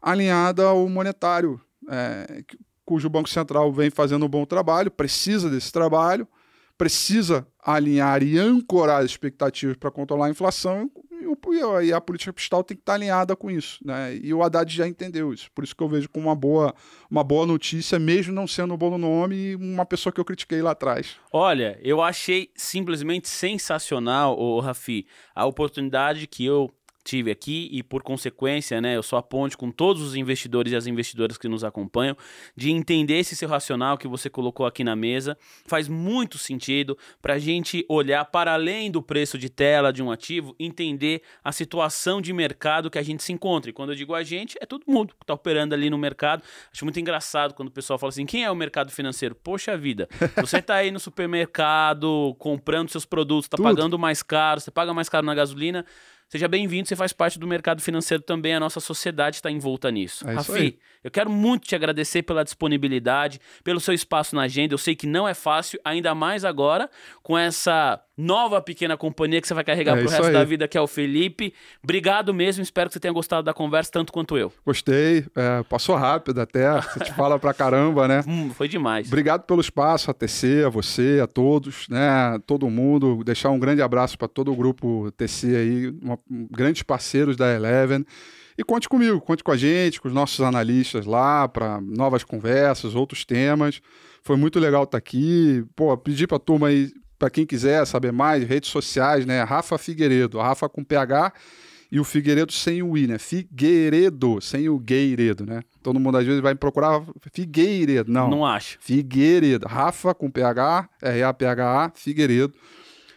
alinhada ao monetário, é, cujo Banco Central vem fazendo um bom trabalho, precisa desse trabalho, precisa alinhar e ancorar as expectativas para controlar a inflação e, a política fiscal tem que estar alinhada com isso. Né? E o Haddad já entendeu isso. Por isso que eu vejo como uma boa, uma boa notícia, mesmo não sendo um bom nome, uma pessoa que eu critiquei lá atrás. Olha, eu achei simplesmente sensacional, o Rafi, a oportunidade que eu tive aqui e por consequência, né, eu sou a ponte com todos os investidores e as investidoras que nos acompanham de entender esse seu racional que você colocou aqui na mesa. Faz muito sentido para a gente olhar para além do preço de tela de um ativo, entender a situação de mercado que a gente se encontra. E quando eu digo a gente, é todo mundo que está operando ali no mercado. Acho muito engraçado quando o pessoal fala assim: quem é o mercado financeiro? Poxa vida, você está aí no supermercado comprando seus produtos, está pagando mais caro, você paga mais caro na gasolina Seja bem-vindo, você faz parte do mercado financeiro também, a nossa sociedade está envolta nisso. É Rafi, aí. eu quero muito te agradecer pela disponibilidade, pelo seu espaço na agenda. Eu sei que não é fácil, ainda mais agora com essa nova pequena companhia que você vai carregar é pro resto aí. da vida, que é o Felipe. Obrigado mesmo, espero que você tenha gostado da conversa tanto quanto eu. Gostei, é, passou rápido até, você te fala pra caramba, né? Hum, foi demais. Obrigado pelo espaço, a TC, a você, a todos, né? Todo mundo, deixar um grande abraço para todo o grupo TC aí, uma, grandes parceiros da Eleven. E conte comigo, conte com a gente, com os nossos analistas lá, para novas conversas, outros temas. Foi muito legal estar tá aqui. Pô, pedir para a turma aí para quem quiser saber mais, redes sociais, né? Rafa Figueiredo, Rafa com PH e o Figueiredo sem o I, né? Figueiredo, sem o Gueiredo, né? Todo mundo às vezes vai procurar Figueiredo, não. Não acho. Figueiredo, Rafa com PH, R-A-P-H-A, Figueiredo.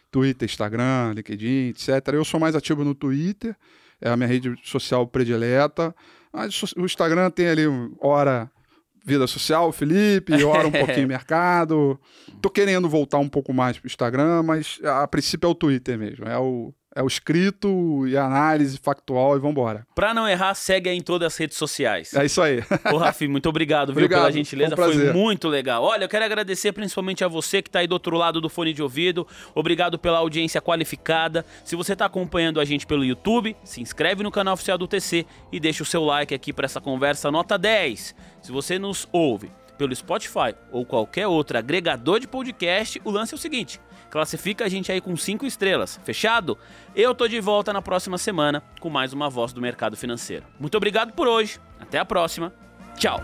Twitter, Instagram, LinkedIn, etc. Eu sou mais ativo no Twitter, é a minha rede social predileta. Mas o Instagram tem ali hora vida social, Felipe, ora um pouquinho mercado. Tô querendo voltar um pouco mais pro Instagram, mas a princípio é o Twitter mesmo. É o é o escrito e a análise factual e vambora. Pra não errar, segue aí em todas as redes sociais. É isso aí. Ô, Rafi, muito obrigado, viu, obrigado, pela gentileza. Foi, um Foi, muito legal. Olha, eu quero agradecer principalmente a você que tá aí do outro lado do fone de ouvido. Obrigado pela audiência qualificada. Se você tá acompanhando a gente pelo YouTube, se inscreve no canal oficial do TC e deixa o seu like aqui para essa conversa nota 10. Se você nos ouve pelo Spotify ou qualquer outro agregador de podcast, o lance é o seguinte: classifica a gente aí com cinco estrelas, fechado? Eu tô de volta na próxima semana com mais uma voz do mercado financeiro. Muito obrigado por hoje, até a próxima, tchau!